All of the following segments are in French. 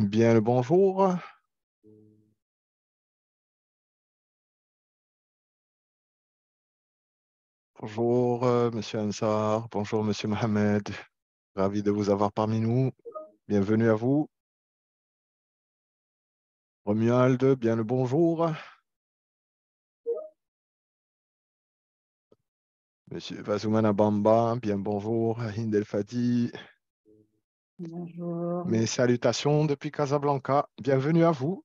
Bien le bonjour. Bonjour, euh, Monsieur Ansar. Bonjour, Monsieur Mohamed. Ravi de vous avoir parmi nous. Bienvenue à vous. Romuald, bien le bonjour. Monsieur Vazoumana Bamba, bien bonjour. Hindel Fadi, mes salutations depuis Casablanca. Bienvenue à vous.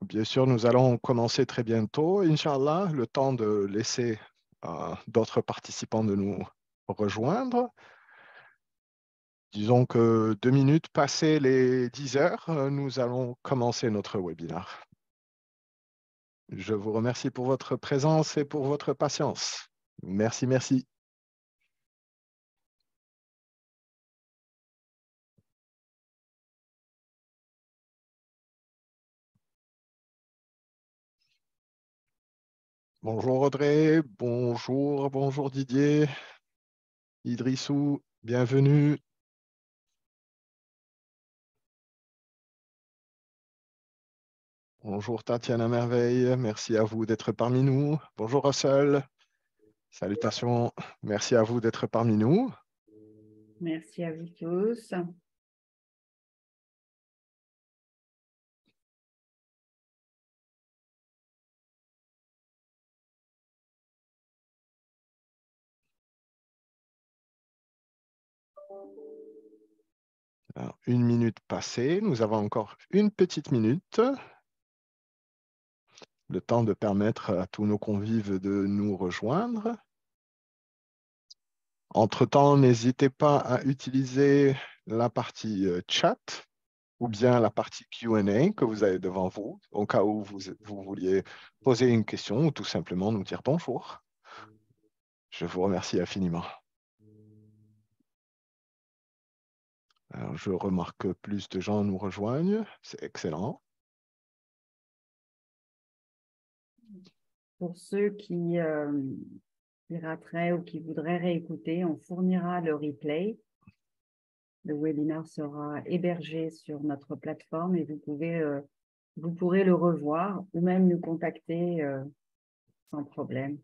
Bien sûr, nous allons commencer très bientôt, Inch'Allah, le temps de laisser euh, d'autres participants de nous rejoindre. Disons que deux minutes passées les 10 heures, euh, nous allons commencer notre webinaire. Je vous remercie pour votre présence et pour votre patience. Merci, merci. Bonjour Audrey, bonjour, bonjour Didier, Idrissou, bienvenue. Bonjour Tatiana Merveille, merci à vous d'être parmi nous. Bonjour Russell, salutations, merci à vous d'être parmi nous. Merci à vous tous. une minute passée, nous avons encore une petite minute. Le temps de permettre à tous nos convives de nous rejoindre. Entre-temps, n'hésitez pas à utiliser la partie euh, chat ou bien la partie Q&A que vous avez devant vous, au cas où vous, vouliez poser une question ou tout simplement nous dire bonjour. Je vous remercie infiniment. Alors, je remarque que plus de gens nous rejoignent. C'est excellent. Pour ceux qui, euh, rateraient ou qui voudraient réécouter, on fournira le replay. Le webinaire sera hébergé sur notre plateforme et vous, pouvez, euh, vous pourrez le revoir ou même nous contacter euh, sans problème.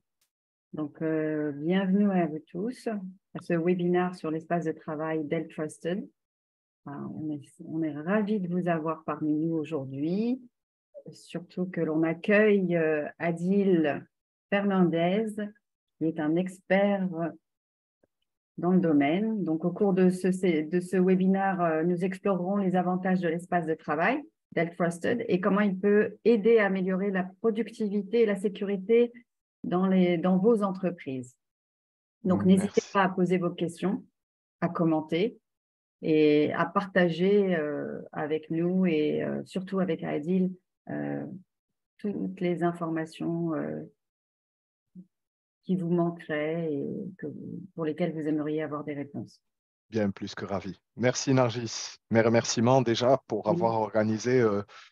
Donc, euh, bienvenue à vous tous à ce webinaire sur l'espace de travail Dell Trusted. Hein, on, est, ravis de vous avoir parmi nous aujourd'hui, surtout que l'on accueille euh, Adil Fernandez, qui est un expert dans le domaine. Donc, au cours de ce, de webinaire, euh, nous explorerons les avantages de l'espace de travail d'Eltrusted et comment il peut aider à améliorer la productivité et la sécurité dans vos entreprises. Donc, n'hésitez pas à poser vos questions, à commenter et à partager euh, avec nous et euh, surtout avec Adil euh, toutes les informations qui vous manqueraient et pour lesquelles vous aimeriez avoir des réponses. Bien plus que ravi. Merci Nargis. Mes remerciements déjà pour avoir organisé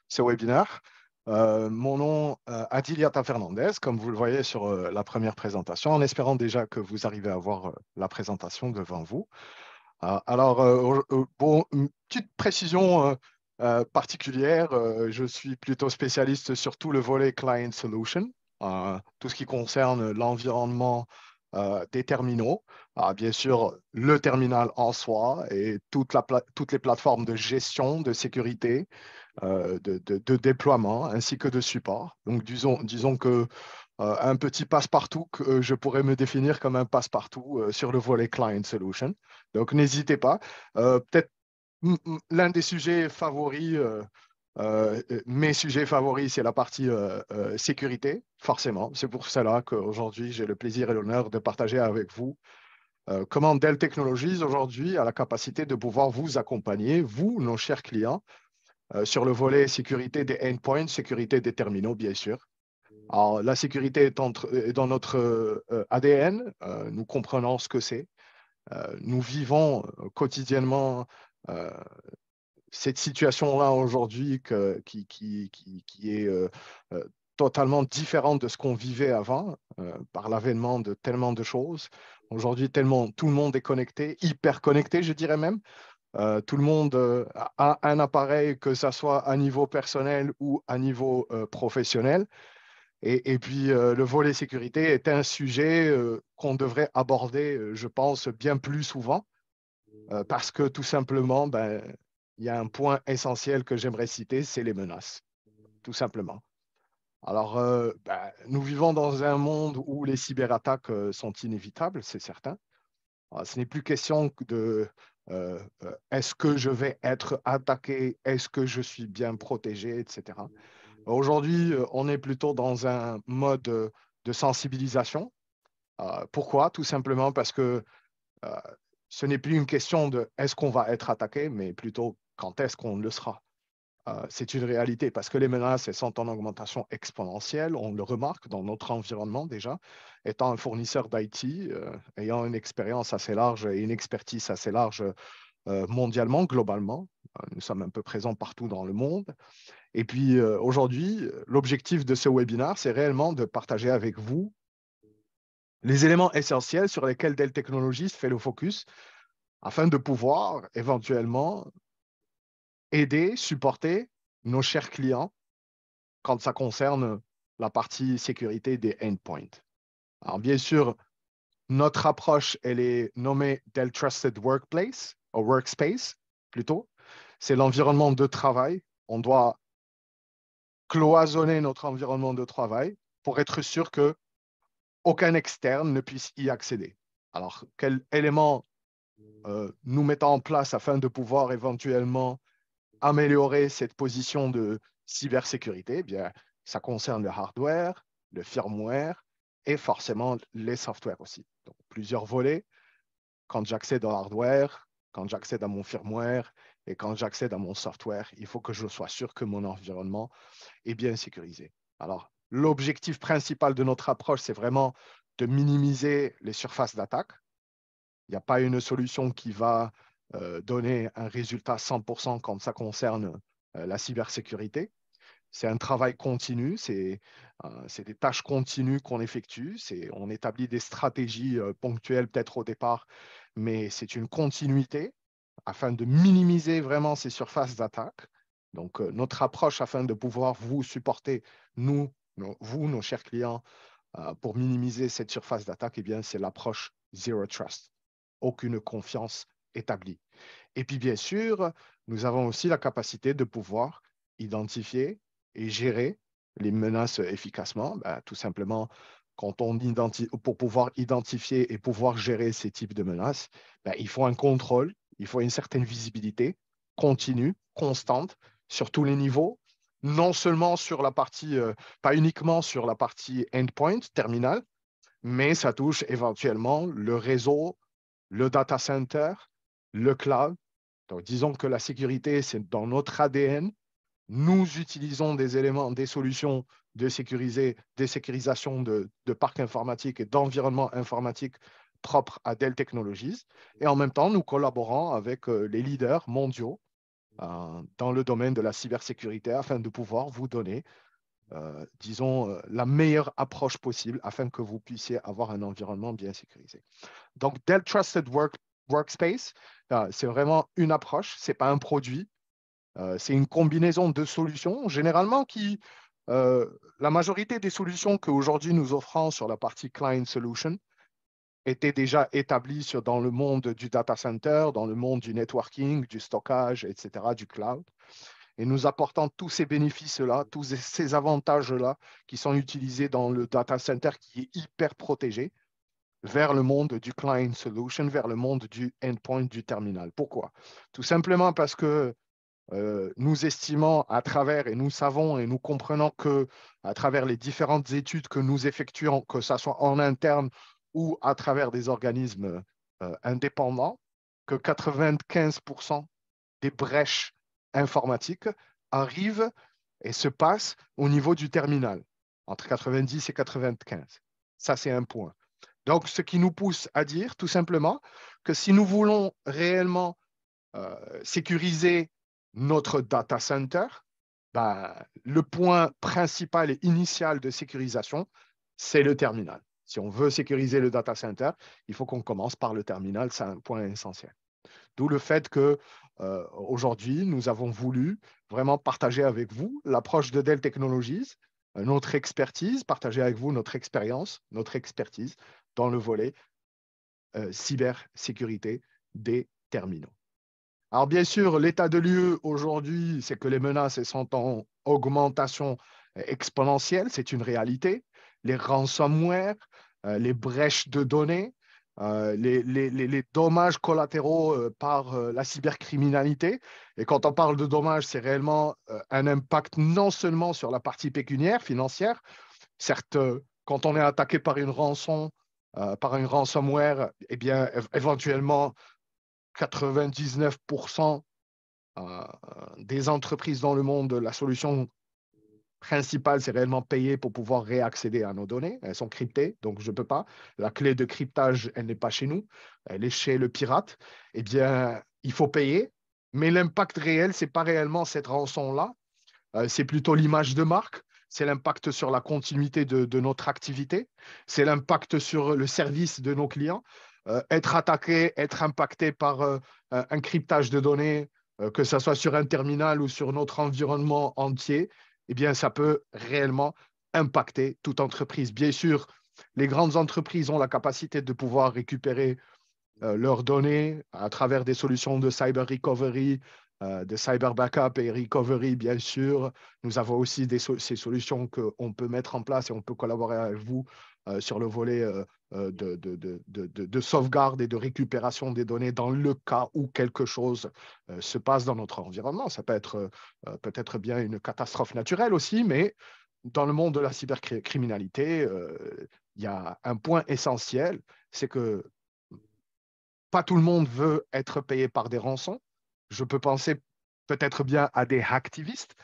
ce webinaire. mon nom, Adiliata Fernandez, comme vous le voyez sur la première présentation, en espérant déjà que vous arrivez à voir la présentation devant vous. Ah, alors, euh, bon, une petite précision euh, euh, particulière, je suis plutôt spécialiste sur tout le volet Client Solution, tout ce qui concerne l'environnement des terminaux, ah, bien sûr le terminal en soi et toutes les plateformes de gestion, de sécurité, de, déploiement, ainsi que de support. Donc, disons que euh, un petit passe-partout que euh, je pourrais me définir comme un passe-partout euh, sur le volet client solution. Donc n'hésitez pas. Peut-être l'un des sujets favoris, mes sujets favoris, c'est la partie sécurité, forcément. C'est pour cela qu'aujourd'hui, j'ai le plaisir et l'honneur de partager avec vous comment Dell Technologies aujourd'hui a la capacité de pouvoir vous accompagner, vous, nos chers clients, sur le volet sécurité des endpoints, sécurité des terminaux, bien sûr, la sécurité est, dans notre euh, euh, ADN, euh, nous comprenons ce que c'est, nous vivons quotidiennement cette situation-là aujourd'hui qui, est totalement différente de ce qu'on vivait avant par l'avènement de tellement de choses. Aujourd'hui, tout le monde est connecté, hyper connecté, je dirais même. tout le monde a un appareil, que ce soit à niveau personnel ou à niveau professionnel. Et, puis, euh, le volet sécurité est un sujet euh, qu'on devrait aborder, euh, je pense, bien plus souvent, parce que tout simplement, ben, il y a un point essentiel que j'aimerais citer, c'est les menaces, tout simplement. Alors, ben, nous vivons dans un monde où les cyberattaques sont inévitables, c'est certain. ce n'est plus question de est-ce que je vais être attaqué, est-ce que je suis bien protégé, etc. Aujourd'hui, euh, on est plutôt dans un mode euh, de sensibilisation. Euh, pourquoi Tout simplement parce que ce n'est plus une question de est-ce qu'on va être attaqué, mais plutôt quand est-ce qu'on le sera. c'est une réalité parce que les menaces sont en augmentation exponentielle. On le remarque dans notre environnement déjà. Étant un fournisseur d'IT, ayant une expérience assez large et une expertise assez large mondialement, globalement, nous sommes un peu présents partout dans le monde. Et puis euh, aujourd'hui, l'objectif de ce webinaire, c'est réellement de partager avec vous les éléments essentiels sur lesquels Dell Technologies fait le focus afin de pouvoir éventuellement aider, supporter nos chers clients quand ça concerne la partie sécurité des endpoints. Alors bien sûr, notre approche, elle est nommée Dell Trusted Workplace, ou Workspace plutôt c'est l'environnement de travail. On doit cloisonner notre environnement de travail pour être sûr que aucun externe ne puisse y accéder. Alors, quel élément euh, nous mettons en place afin de pouvoir éventuellement améliorer cette position de cybersécurité eh bien, ça concerne le hardware, le firmware et forcément les softwares aussi. Donc, plusieurs volets. Quand j'accède au hardware, quand j'accède à mon firmware et quand j'accède à mon software, il faut que je sois sûr que mon environnement est bien sécurisé. Alors, l'objectif principal de notre approche, c'est vraiment de minimiser les surfaces d'attaque. Il n'y a pas une solution qui va euh, donner un résultat 100% quand ça concerne euh, la cybersécurité. C'est un travail continu, c'est euh, des tâches continues qu'on effectue, on établit des stratégies ponctuelles peut-être au départ, mais c'est une continuité afin de minimiser vraiment ces surfaces d'attaque. Donc, euh, notre approche afin de pouvoir vous supporter, nous, vous, nos chers clients, euh, pour minimiser cette surface d'attaque, eh bien, c'est l'approche Zero Trust, aucune confiance établie. Et puis, bien sûr, nous avons aussi la capacité de pouvoir identifier et gérer les menaces efficacement, bah, tout simplement quand on pour pouvoir identifier et pouvoir gérer ces types de menaces, bah, il faut un contrôle il faut une certaine visibilité continue, constante, sur tous les niveaux, non seulement sur la partie, euh, pas uniquement sur la partie endpoint, terminal, mais ça touche éventuellement le réseau, le data center, le cloud. Donc, disons que la sécurité, c'est dans notre ADN. Nous utilisons des éléments, des solutions de sécuriser, des sécurisations de, de parcs informatiques et d'environnements informatiques propre à Dell Technologies. Et en mhm. même temps, nous collaborons avec euh, les leaders mondiaux mhm. euh, dans le domaine de la cybersécurité afin de pouvoir vous donner, euh, disons, la meilleure approche possible afin que vous puissiez avoir un environnement bien sécurisé. Donc, Dell Trusted Work, Workspace, c'est vraiment une approche, ce n'est pas un produit, c'est une combinaison de solutions, généralement qui, la majorité des solutions qu'aujourd'hui nous offrons sur la partie Client Solution, était déjà établi sur, dans le monde du data center, dans le monde du networking, du stockage, etc., du cloud. Et nous apportons tous ces bénéfices-là, tous ces avantages-là qui sont utilisés dans le data center qui est hyper protégé vers le monde du client solution, vers le monde du endpoint du terminal. Pourquoi Tout simplement parce que euh, nous estimons à travers et nous savons et nous comprenons que à travers les différentes études que nous effectuons, que ce soit en interne ou à travers des organismes euh, indépendants que 95% des brèches informatiques arrivent et se passent au niveau du terminal, entre 90 et 95. Ça, c'est un point. Donc, ce qui nous pousse à dire tout simplement que si nous voulons réellement euh, sécuriser notre data center, ben, le point principal et initial de sécurisation, c'est le terminal. Si on veut sécuriser le data center, il faut qu'on commence par le terminal, c'est un point essentiel. D'où le fait que euh, aujourd'hui, nous avons voulu vraiment partager avec vous l'approche de Dell Technologies, euh, notre expertise, partager avec vous notre expérience, notre expertise dans le volet euh, cybersécurité des terminaux. Alors bien sûr, l'état de lieu aujourd'hui, c'est que les menaces sont en augmentation exponentielle, c'est une réalité les ransomware, euh, les brèches de données, euh, les, les, dommages collatéraux euh, par la cybercriminalité. Et quand on parle de dommages, c'est réellement un impact non seulement sur la partie pécuniaire, financière. Certes, quand on est attaqué par une rançon, par une ransomware, eh bien, éventuellement, 99% des entreprises dans le monde, la solution principale, c'est réellement payer pour pouvoir réaccéder à nos données. Elles sont cryptées, donc je ne peux pas. La clé de cryptage, elle n'est pas chez nous, elle est chez le pirate. Eh bien, il faut payer, mais l'impact réel, ce n'est pas réellement cette rançon-là, euh, c'est plutôt l'image de marque, c'est l'impact sur la continuité de, notre activité, c'est l'impact sur le service de nos clients. Euh, être attaqué, être impacté par euh, un cryptage de données, que ce soit sur un terminal ou sur notre environnement entier, eh bien, ça peut réellement impacter toute entreprise. Bien sûr, les grandes entreprises ont la capacité de pouvoir récupérer euh, leurs données à travers des solutions de cyber recovery, euh, de cyber backup et recovery, bien sûr. Nous avons aussi ces solutions qu'on peut mettre en place et on peut collaborer avec vous euh, sur le volet euh, euh, de, de, de, de, sauvegarde et de récupération des données dans le cas où quelque chose se passe dans notre environnement. Ça peut être peut-être bien une catastrophe naturelle aussi, mais dans le monde de la cybercriminalité, il y a un point essentiel, c'est que pas tout le monde veut être payé par des rançons. Je peux penser peut-être bien à des hacktivistes,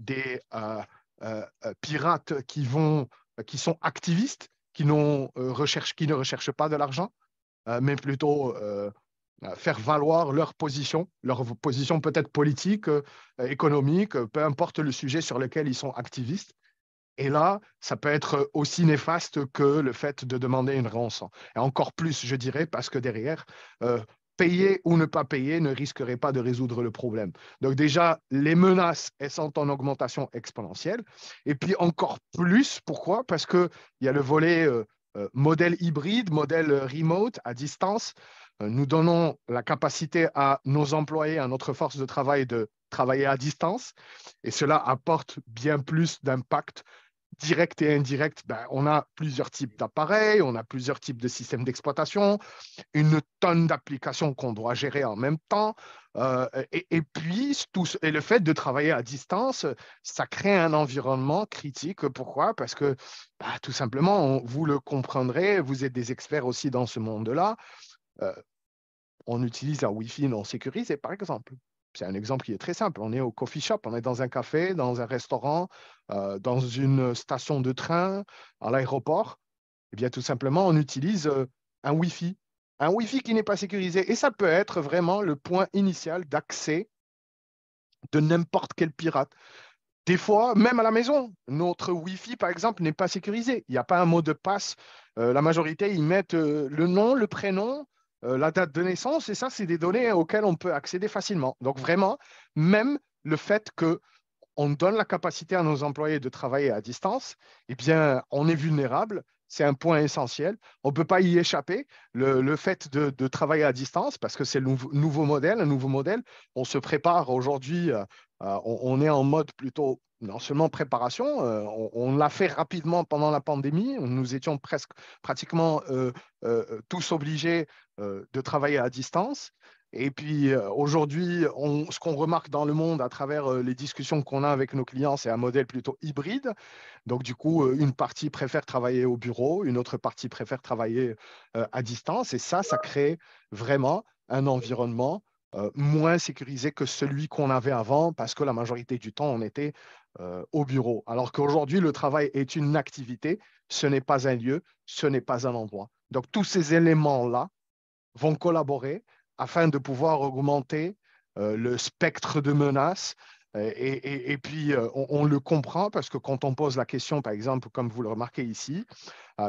des pirates qui vont euh, qui sont activistes, qui, euh, recherche, qui ne recherchent pas de l'argent, euh, mais plutôt faire valoir leur position, leur position peut-être politique, économique, peu importe le sujet sur lequel ils sont activistes. Et là, ça peut être aussi néfaste que le fait de demander une rançon. Et encore plus, je dirais, parce que derrière, payer ou ne pas payer ne risquerait pas de résoudre le problème. Donc déjà, les menaces, elles sont en augmentation exponentielle. Et puis encore plus, pourquoi Parce qu'il y a le volet euh, euh, modèle hybride, modèle euh, remote, à distance. nous donnons la capacité à nos employés, à notre force de travail de travailler à distance. Et cela apporte bien plus d'impact direct et indirect, ben, on a plusieurs types d'appareils, on a plusieurs types de systèmes d'exploitation, une tonne d'applications qu'on doit gérer en même temps. Euh, et, puis, tout, et le fait de travailler à distance, ça crée un environnement critique. Pourquoi Parce que ben, tout simplement, vous le comprendrez, vous êtes des experts aussi dans ce monde-là. Euh, on utilise un Wi-Fi non sécurisé, par exemple c'est un exemple qui est très simple. On est au coffee shop, on est dans un café, dans un restaurant, euh, dans une station de train, à l'aéroport. Eh bien, tout simplement, on utilise euh, un Wi-Fi. Un Wi-Fi qui n'est pas sécurisé. Et ça peut être vraiment le point initial d'accès de n'importe quel pirate. Des fois, même à la maison, notre Wi-Fi, par exemple, n'est pas sécurisé. Il n'y a pas un mot de passe. Euh, la majorité, ils mettent le nom, le prénom, euh, la date de naissance, et ça, c'est des données auxquelles on peut accéder facilement. Donc vraiment, même le fait que on donne la capacité à nos employés de travailler à distance, eh bien, on est vulnérable. C'est un point essentiel. On ne peut pas y échapper. Le, fait de, travailler à distance, parce que c'est le nouveau modèle, un nouveau modèle, on se prépare aujourd'hui euh, euh, on, est en mode plutôt non seulement préparation, euh, on, l'a fait rapidement pendant la pandémie, nous étions presque pratiquement euh, tous obligés de travailler à distance. Et puis aujourd'hui, ce qu'on remarque dans le monde à travers les discussions qu'on a avec nos clients, c'est un modèle plutôt hybride. Donc du coup, une partie préfère travailler au bureau, une autre partie préfère travailler à distance. Et ça, ça crée vraiment un environnement euh, moins sécurisé que celui qu'on avait avant parce que la majorité du temps, on était euh, au bureau. Alors qu'aujourd'hui, le travail est une activité, ce n'est pas un lieu, ce n'est pas un endroit. Donc, tous ces éléments-là vont collaborer afin de pouvoir augmenter euh, le spectre de menaces. Et, et, puis, on, le comprend parce que quand on pose la question, par exemple, comme vous le remarquez ici,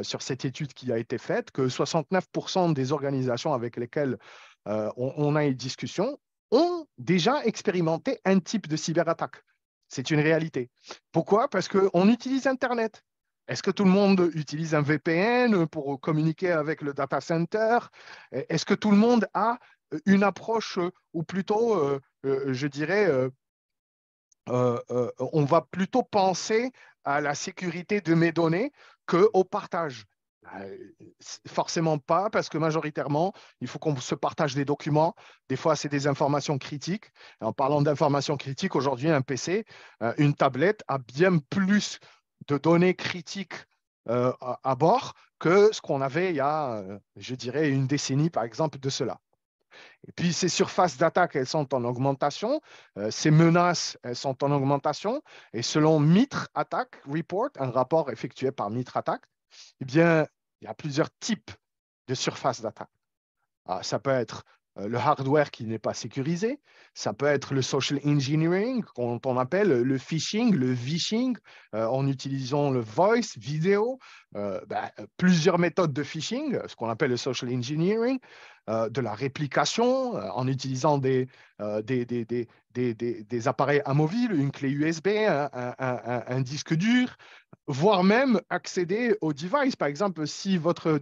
sur cette étude qui a été faite, que 69% des organisations avec lesquelles euh, on, a une discussion, ont déjà expérimenté un type de cyberattaque. C'est une réalité. Pourquoi Parce qu'on utilise Internet. Est-ce que tout le monde utilise un VPN pour communiquer avec le data center Est-ce que tout le monde a une approche, ou plutôt, euh, euh, je dirais, on va plutôt penser à la sécurité de mes données qu'au partage ah, euh, forcément pas, parce que majoritairement, il faut qu'on se partage des documents. Des fois, c'est des informations critiques. En parlant d'informations critiques, aujourd'hui, un PC, euh, une tablette a bien plus de données critiques euh, à bord que ce qu'on avait il y a, je dirais, une décennie, par exemple, de cela. Et puis ces surfaces d'attaque, elles sont en augmentation, ces menaces, elles sont en augmentation, et selon Mitre Attack Report, un rapport effectué par Mitre Attack, eh bien, il y a plusieurs types de surfaces d'attaque. Ah, ça peut être euh, le hardware qui n'est pas sécurisé, ça peut être le social engineering, qu'on appelle le phishing, le vishing, euh, en utilisant le voice, vidéo, euh, ben, plusieurs méthodes de phishing, ce qu'on appelle le social engineering, de la réplication en utilisant des des, des, des, appareils amovibles, une clé USB, un disque dur, voire même accéder au device. Par exemple, si votre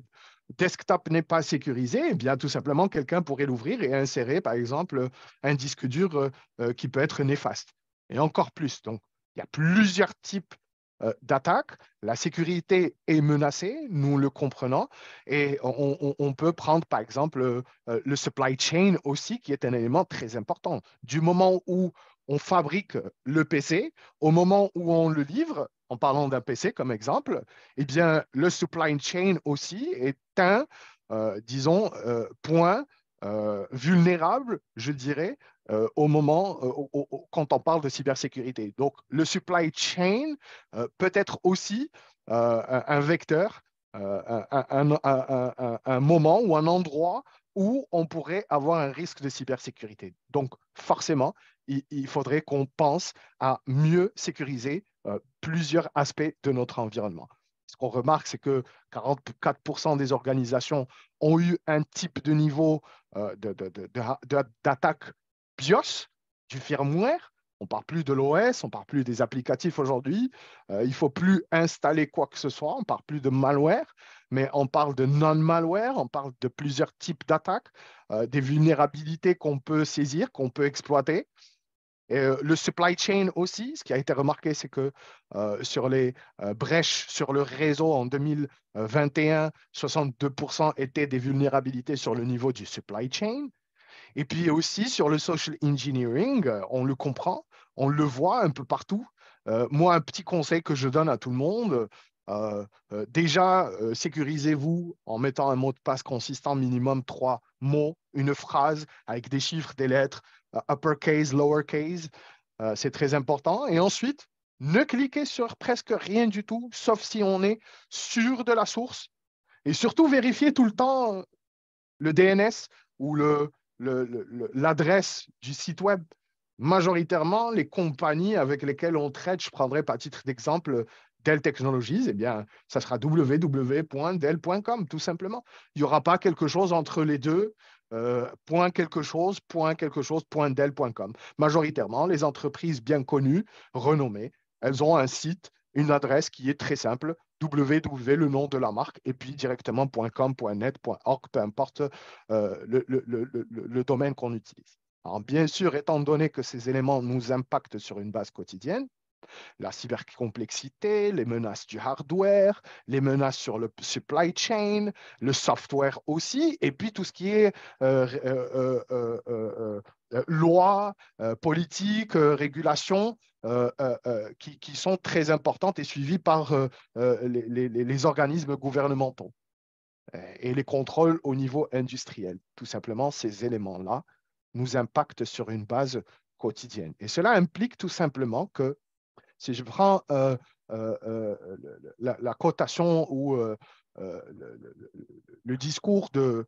desktop n'est pas sécurisé, eh bien tout simplement quelqu'un pourrait l'ouvrir et insérer par exemple un disque dur euh, euh, qui peut être néfaste. Et encore plus. Donc il y a plusieurs types euh, d'attaques. La sécurité est menacée, nous le comprenons, et on, peut prendre par exemple le supply chain aussi, qui est un élément très important. Du moment où on fabrique le PC, au moment où on le livre, en parlant d'un PC comme exemple, eh bien, le supply chain aussi est un, euh, disons, euh, point euh, vulnérable, je dirais, au moment quand on parle de cybersécurité. Donc, le supply chain peut être aussi un, vecteur, un moment ou un endroit où on pourrait avoir un risque de cybersécurité. Donc, forcément, il, faudrait qu'on pense à mieux sécuriser euh, plusieurs aspects de notre environnement. Ce qu'on remarque, c'est que 44% des organisations ont eu un type de niveau euh, d'attaque BIOS, du firmware, on parle plus de l'OS, on parle plus des applicatifs aujourd'hui. Il euh, il faut plus installer quoi que ce soit. On parle plus de malware, mais on parle de non-malware. On parle de plusieurs types d'attaques, des vulnérabilités qu'on peut saisir, qu'on peut exploiter le supply chain aussi, ce qui a été remarqué, c'est que sur les brèches sur le réseau en 2021, 62% étaient des vulnérabilités sur le niveau du supply chain. Et puis aussi sur le social engineering, on le comprend, on le voit un peu partout. moi, un petit conseil que je donne à tout le monde, déjà, sécurisez-vous en mettant un mot de passe consistant minimum trois mots, une phrase avec des chiffres, des lettres, euh, uppercase, lowercase. Euh, c'est très important. Et ensuite, ne cliquez sur presque rien du tout, sauf si on est sûr de la source. Et surtout, vérifiez tout le temps euh, le DNS ou l'adresse du site web. Majoritairement, les compagnies avec lesquelles on traite, je prendrai par titre d'exemple Dell Technologies, eh bien, ça sera www.dell.com, tout simplement. Il n'y aura pas quelque chose entre les deux euh, point quelque chose, point quelque chose, Majoritairement, les entreprises bien connues, renommées, elles ont un site, une adresse qui est très simple, www, le nom de la marque, et puis directement .com, .net, peu importe euh, le, le domaine qu'on utilise. Alors, bien sûr, étant donné que ces éléments nous impactent sur une base quotidienne, la cybercomplexité, les menaces du hardware, les menaces sur le supply chain, le software aussi, et puis tout ce qui est loi, politique, régulation, qui, sont très importantes et suivies par euh, euh, les, les organismes gouvernementaux et les contrôles au niveau industriel. Tout simplement, ces éléments-là nous impactent sur une base quotidienne. Et cela implique tout simplement que si je prends euh, euh, euh, la, cotation ou le, discours de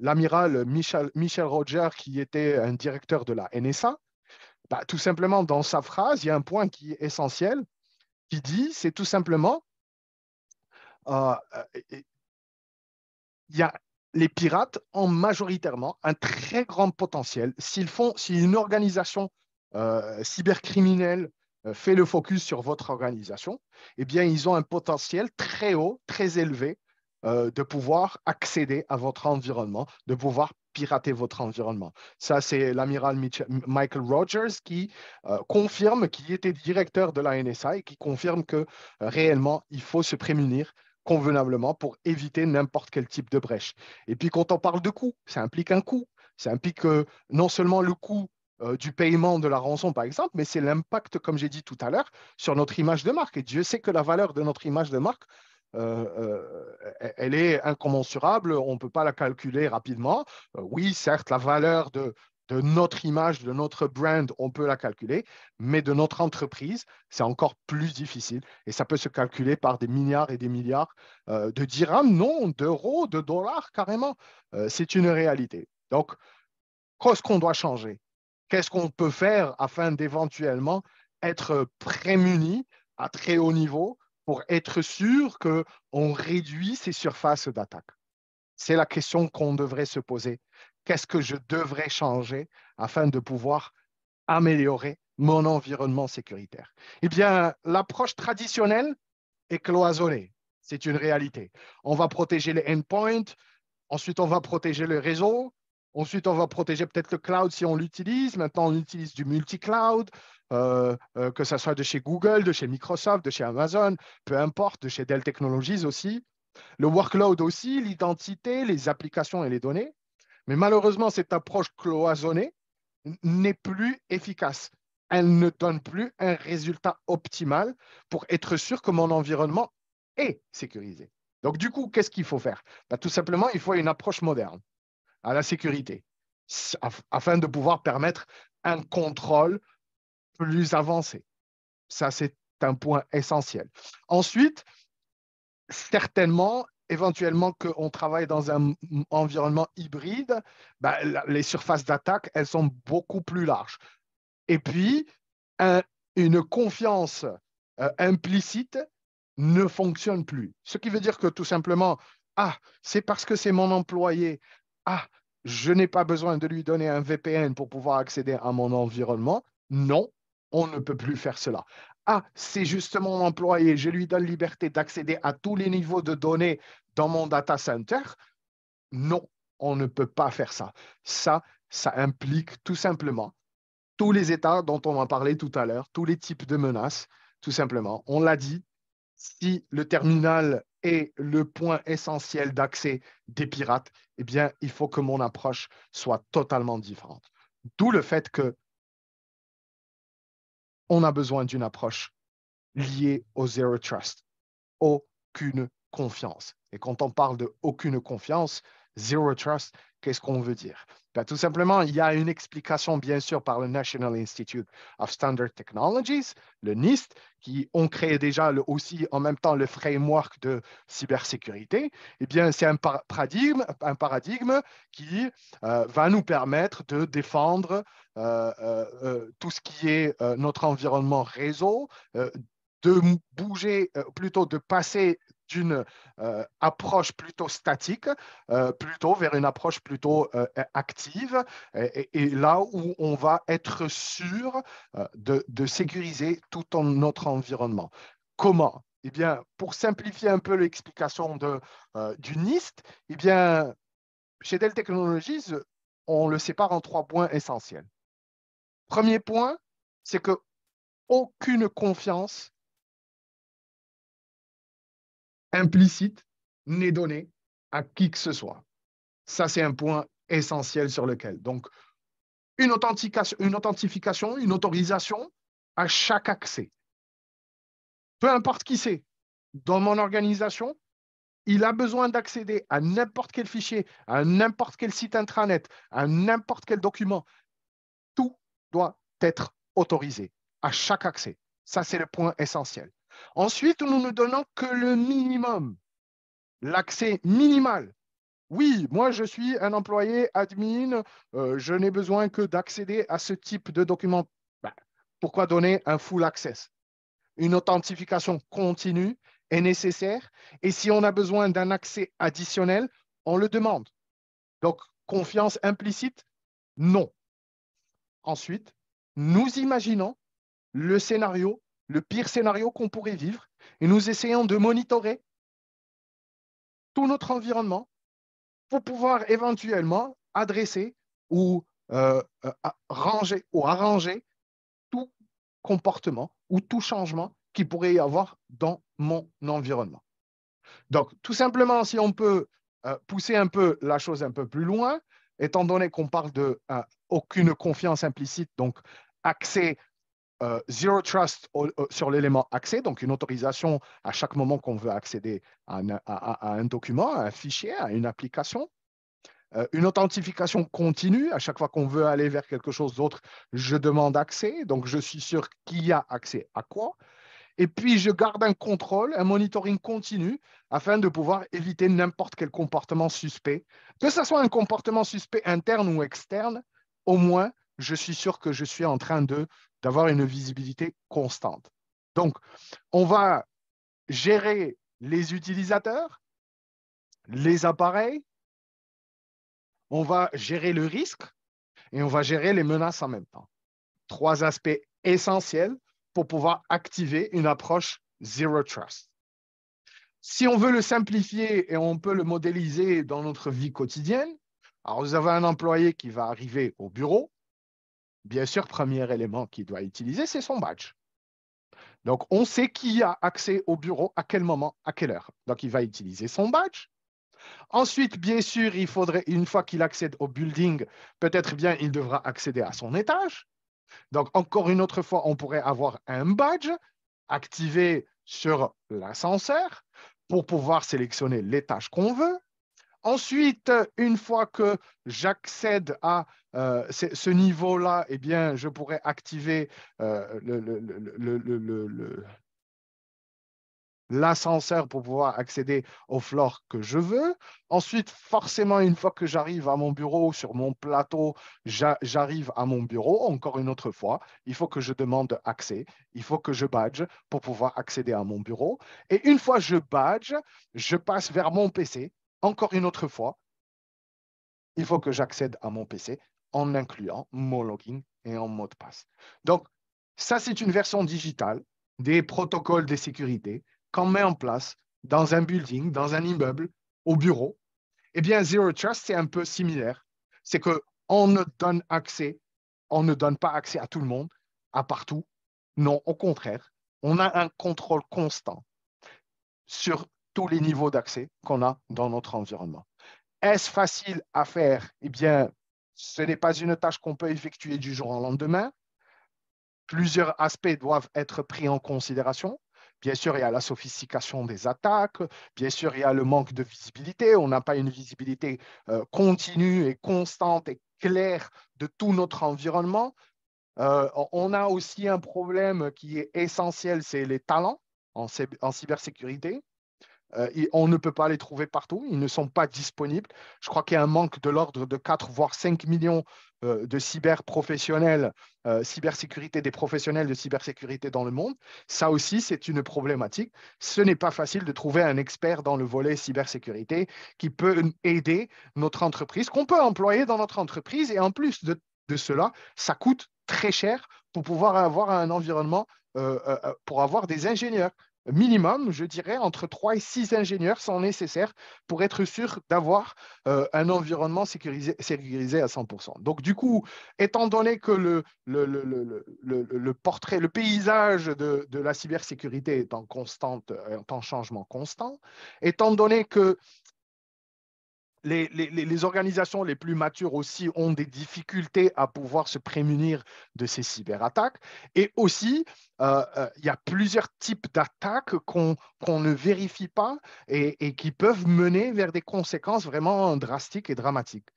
l'amiral Michel, Roger, qui était un directeur de la NSA, bah, tout simplement dans sa phrase, il y a un point qui est essentiel, qui dit, c'est tout simplement, les pirates ont majoritairement un très grand potentiel. S'ils font, si une organisation cybercriminelle euh, fait le focus sur votre organisation, eh bien, ils ont un potentiel très haut, très élevé euh, de pouvoir accéder à votre environnement, de pouvoir pirater votre environnement. Ça, c'est l'amiral Michael Rogers qui euh, confirme qu'il était directeur de la NSA et qui confirme que réellement, il faut se prémunir convenablement pour éviter n'importe quel type de brèche. Et puis quand on parle de coût, ça implique un coût. Ça implique non seulement le coût euh, du paiement de la rançon, par exemple, mais c'est l'impact, comme j'ai dit tout à l'heure, sur notre image de marque. Et Dieu sait que la valeur de notre image de marque, euh, euh, e-, elle est incommensurable, on ne peut pas la calculer rapidement. oui, certes, la valeur de, notre image, de notre brand, on peut la calculer, mais de notre entreprise, c'est encore plus difficile. Et ça peut se calculer par des milliards et des milliards de dirhams, non, d'euros, de dollars carrément. c'est une réalité. Donc, qu'est-ce qu'on doit changer Qu'est-ce qu'on peut faire afin d'éventuellement être prémuni à très haut niveau pour être sûr qu'on réduit ces surfaces d'attaque C'est la question qu'on devrait se poser. Qu'est-ce que je devrais changer afin de pouvoir améliorer mon environnement sécuritaire Eh bien, l'approche traditionnelle est cloisonnée. C'est une réalité. On va protéger les endpoints, ensuite on va protéger le réseau, Ensuite, on va protéger peut-être le cloud si on l'utilise. Maintenant, on utilise du multi-cloud, euh, euh, que ce soit de chez Google, de chez Microsoft, de chez Amazon, peu importe, de chez Dell Technologies aussi. Le workload aussi, l'identité, les applications et les données. Mais malheureusement, cette approche cloisonnée n'est plus efficace. Elle ne donne plus un résultat optimal pour être sûr que mon environnement est sécurisé. Donc, du coup, qu'est-ce qu'il faut faire bah, Tout simplement, il faut une approche moderne à la sécurité, afin de pouvoir permettre un contrôle plus avancé. Ça, c'est un point essentiel. Ensuite, certainement, éventuellement qu'on travaille dans un environnement hybride, bah, les surfaces d'attaque, elles sont beaucoup plus larges. Et puis, une confiance euh, implicite ne fonctionne plus. Ce qui veut dire que tout simplement, ah, c'est parce que c'est mon employé, ah, je n'ai pas besoin de lui donner un VPN pour pouvoir accéder à mon environnement. Non, on ne peut plus faire cela. Ah, c'est justement mon employé, je lui donne liberté d'accéder à tous les niveaux de données dans mon data center. Non, on ne peut pas faire ça. Ça, ça implique tout simplement tous les États dont on a parlé tout à l'heure, tous les types de menaces, tout simplement. On l'a dit, si le terminal est le point essentiel d'accès des pirates, eh bien, il faut que mon approche soit totalement différente. D'où le fait que on a besoin d'une approche liée au zero trust, aucune confiance. Et quand on parle de aucune confiance, Zero Trust, qu'est-ce qu'on veut dire ben, Tout simplement, il y a une explication, bien sûr, par le National Institute of Standard Technologies, le NIST, qui ont créé déjà aussi en même temps le framework de cybersécurité. Eh bien, c'est un paradigme, un paradigme qui euh, va nous permettre de défendre euh, euh, tout ce qui est notre environnement réseau, de bouger, plutôt de passer d'une euh, approche plutôt statique, euh, plutôt vers une approche plutôt euh, active, et, là où on va être sûr de, sécuriser tout notre environnement. Comment eh bien, pour simplifier un peu l'explication du NIST, eh bien, chez Dell Technologies, on le sépare en trois points essentiels. Premier point, c'est que aucune confiance implicite n'est donnée à qui que ce soit. Ça, c'est un point essentiel sur lequel. Donc, une authentification, une authentification, une autorisation à chaque accès. Peu importe qui c'est, dans mon organisation, il a besoin d'accéder à n'importe quel fichier, à n'importe quel site intranet, à n'importe quel document. Tout doit être autorisé à chaque accès. Ça, c'est le point essentiel. Ensuite, nous ne donnons que le minimum, l'accès minimal. Oui, moi je suis un employé admin, euh, je n'ai besoin que d'accéder à ce type de document. Bah, pourquoi donner un full access Une authentification continue est nécessaire et si on a besoin d'un accès additionnel, on le demande. Donc, confiance implicite, non. Ensuite, nous imaginons le scénario le pire scénario qu'on pourrait vivre et nous essayons de monitorer tout notre environnement pour pouvoir éventuellement adresser ou euh, euh, ranger ou arranger tout comportement ou tout changement qui pourrait y avoir dans mon environnement. Donc, tout simplement, si on peut euh, pousser un peu la chose un peu plus loin, étant donné qu'on parle de aucune confiance implicite, donc accès euh, zero Trust sur l'élément accès, donc une autorisation à chaque moment qu'on veut accéder à un, document, à un fichier, à une application. Euh, une authentification continue, à chaque fois qu'on veut aller vers quelque chose d'autre, je demande accès, donc je suis sûr qui a accès à quoi. Et puis, je garde un contrôle, un monitoring continu, afin de pouvoir éviter n'importe quel comportement suspect. Que ce soit un comportement suspect interne ou externe, au moins, je suis sûr que je suis en train d'avoir une visibilité constante. Donc, on va gérer les utilisateurs, les appareils, on va gérer le risque et on va gérer les menaces en même temps. Trois aspects essentiels pour pouvoir activer une approche Zero Trust. Si on veut le simplifier et on peut le modéliser dans notre vie quotidienne, alors vous avez un employé qui va arriver au bureau, bien sûr, premier élément qu'il doit utiliser, c'est son badge. Donc, on sait qui a accès au bureau, à quel moment, à quelle heure. Donc, il va utiliser son badge. Ensuite, bien sûr, il faudrait, une fois qu'il accède au building, peut-être bien il devra accéder à son étage. Donc, encore une autre fois, on pourrait avoir un badge activé sur l'ascenseur pour pouvoir sélectionner l'étage qu'on veut. Ensuite, une fois que j'accède à euh, ce niveau-là, eh bien, je pourrais activer euh, l'ascenseur pour pouvoir accéder au floor que je veux. Ensuite, forcément, une fois que j'arrive à mon bureau, sur mon plateau, j'arrive à mon bureau, encore une autre fois, il faut que je demande accès, il faut que je badge pour pouvoir accéder à mon bureau. Et une fois que je badge, je passe vers mon PC encore une autre fois, il faut que j'accède à mon PC en incluant mon login et en mot de passe. Donc, ça, c'est une version digitale des protocoles de sécurité qu'on met en place dans un building, dans un immeuble, au bureau. Eh bien, Zero Trust, c'est un peu similaire. C'est qu'on ne donne accès, on ne donne pas accès à tout le monde, à partout. Non, au contraire, on a un contrôle constant sur tous les niveaux d'accès qu'on a dans notre environnement. Est-ce facile à faire Eh bien, ce n'est pas une tâche qu'on peut effectuer du jour au lendemain. Plusieurs aspects doivent être pris en considération. Bien sûr, il y a la sophistication des attaques, bien sûr, il y a le manque de visibilité. On n'a pas une visibilité euh, continue et constante et claire de tout notre environnement. Euh, on a aussi un problème qui est essentiel, c'est les talents en cybersécurité. Euh, on ne peut pas les trouver partout, ils ne sont pas disponibles. Je crois qu'il y a un manque de l'ordre de 4 voire 5 millions euh, de cyberprofessionnels, euh, cybersécurité des professionnels de cybersécurité dans le monde. Ça aussi, c'est une problématique. Ce n'est pas facile de trouver un expert dans le volet cybersécurité qui peut aider notre entreprise, qu'on peut employer dans notre entreprise. Et en plus de, de cela, ça coûte très cher pour pouvoir avoir un environnement, pour avoir des ingénieurs minimum, je dirais, entre 3 et 6 ingénieurs sont nécessaires pour être sûr d'avoir euh, un environnement sécurisé, sécurisé, à 100%. Donc, du coup, étant donné que le, portrait, le paysage de, la cybersécurité est en, constante, est en changement constant, étant donné que les, organisations les plus matures aussi ont des difficultés à pouvoir se prémunir de ces cyberattaques. Et aussi, euh, euh, il y a plusieurs types d'attaques qu'on ne vérifie pas et qui peuvent mener vers des conséquences vraiment drastiques et dramatiques.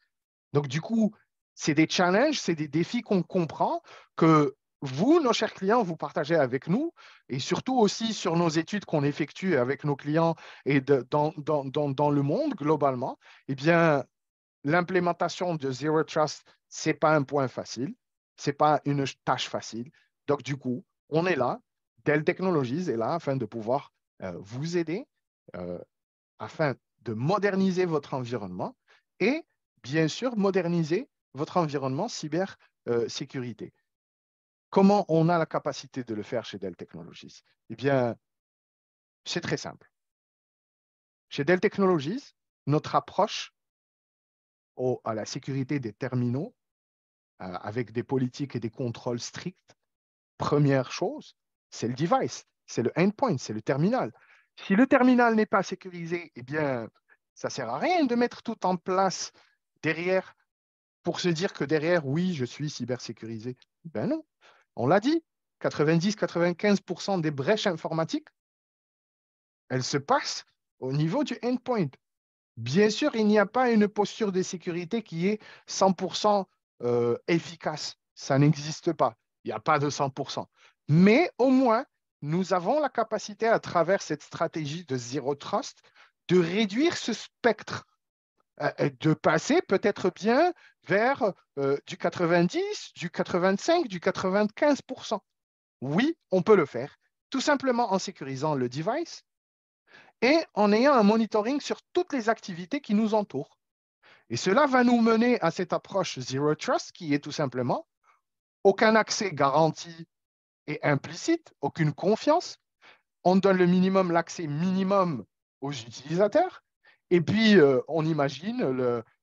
Donc du coup, c'est des challenges, c'est des défis qu'on comprend que vous, nos chers clients, vous partagez avec nous et surtout aussi sur nos études qu'on effectue avec nos clients et dans, le monde globalement, eh bien, l'implémentation de Zero Trust, ce n'est pas un point facile, ce n'est pas une tâche facile. Donc, du coup, on est là, Dell Technologies est là afin de pouvoir euh, vous aider, euh, afin de moderniser votre environnement et, bien sûr, moderniser votre environnement cybersécurité. Euh, Comment on a la capacité de le faire chez Dell Technologies Eh bien, c'est très simple. Chez Dell Technologies, notre approche à la sécurité des terminaux, euh, avec des politiques et des contrôles stricts, première chose, c'est le device, c'est le endpoint, c'est le terminal. Si le terminal n'est pas sécurisé, eh bien, ça ne sert à rien de mettre tout en place derrière pour se dire que derrière, oui, je suis cybersécurisé. Ben non. On l'a dit, 90-95% des brèches informatiques, elles se passent au niveau du endpoint. Bien sûr, il n'y a pas une posture de sécurité qui est 100% euh, efficace. Ça n'existe pas. Il n'y a pas de 100%. Mais au moins, nous avons la capacité, à travers cette stratégie de zero trust, de réduire ce spectre euh, euh, de passer peut-être bien vers euh, du 90, du 85, du 95 Oui, on peut le faire, tout simplement en sécurisant le device et en ayant un monitoring sur toutes les activités qui nous entourent. Et cela va nous mener à cette approche Zero Trust qui est tout simplement aucun accès garanti et implicite, aucune confiance. On donne le minimum, l'accès minimum aux utilisateurs et puis, euh, on imagine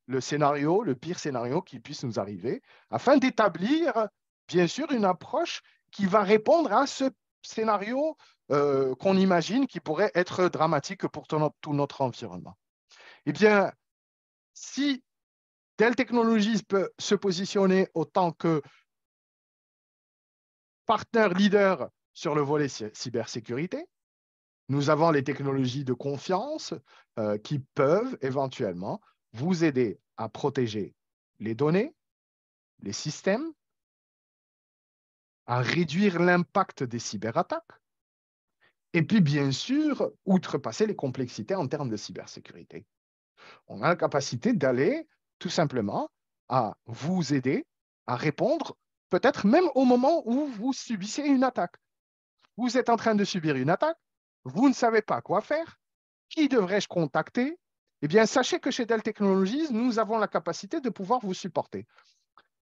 le, scénario, le pire scénario qui puisse nous arriver, afin d'établir, bien sûr, une approche qui va répondre à ce scénario euh, qu'on imagine qui pourrait être dramatique pour tout notre, environnement. Eh bien, si telle technologie peut se positionner autant que partenaire leader sur le volet cybersécurité, nous avons les technologies de confiance euh, qui peuvent éventuellement vous aider à protéger les données, les systèmes, à réduire l'impact des cyberattaques, et puis bien sûr, outrepasser les complexités en termes de cybersécurité. On a la capacité d'aller tout simplement à vous aider à répondre, peut-être même au moment où vous subissez une attaque. Vous êtes en train de subir une attaque, vous ne savez pas quoi faire, qui devrais-je contacter Eh bien, sachez que chez Dell Technologies, nous avons la capacité de pouvoir vous supporter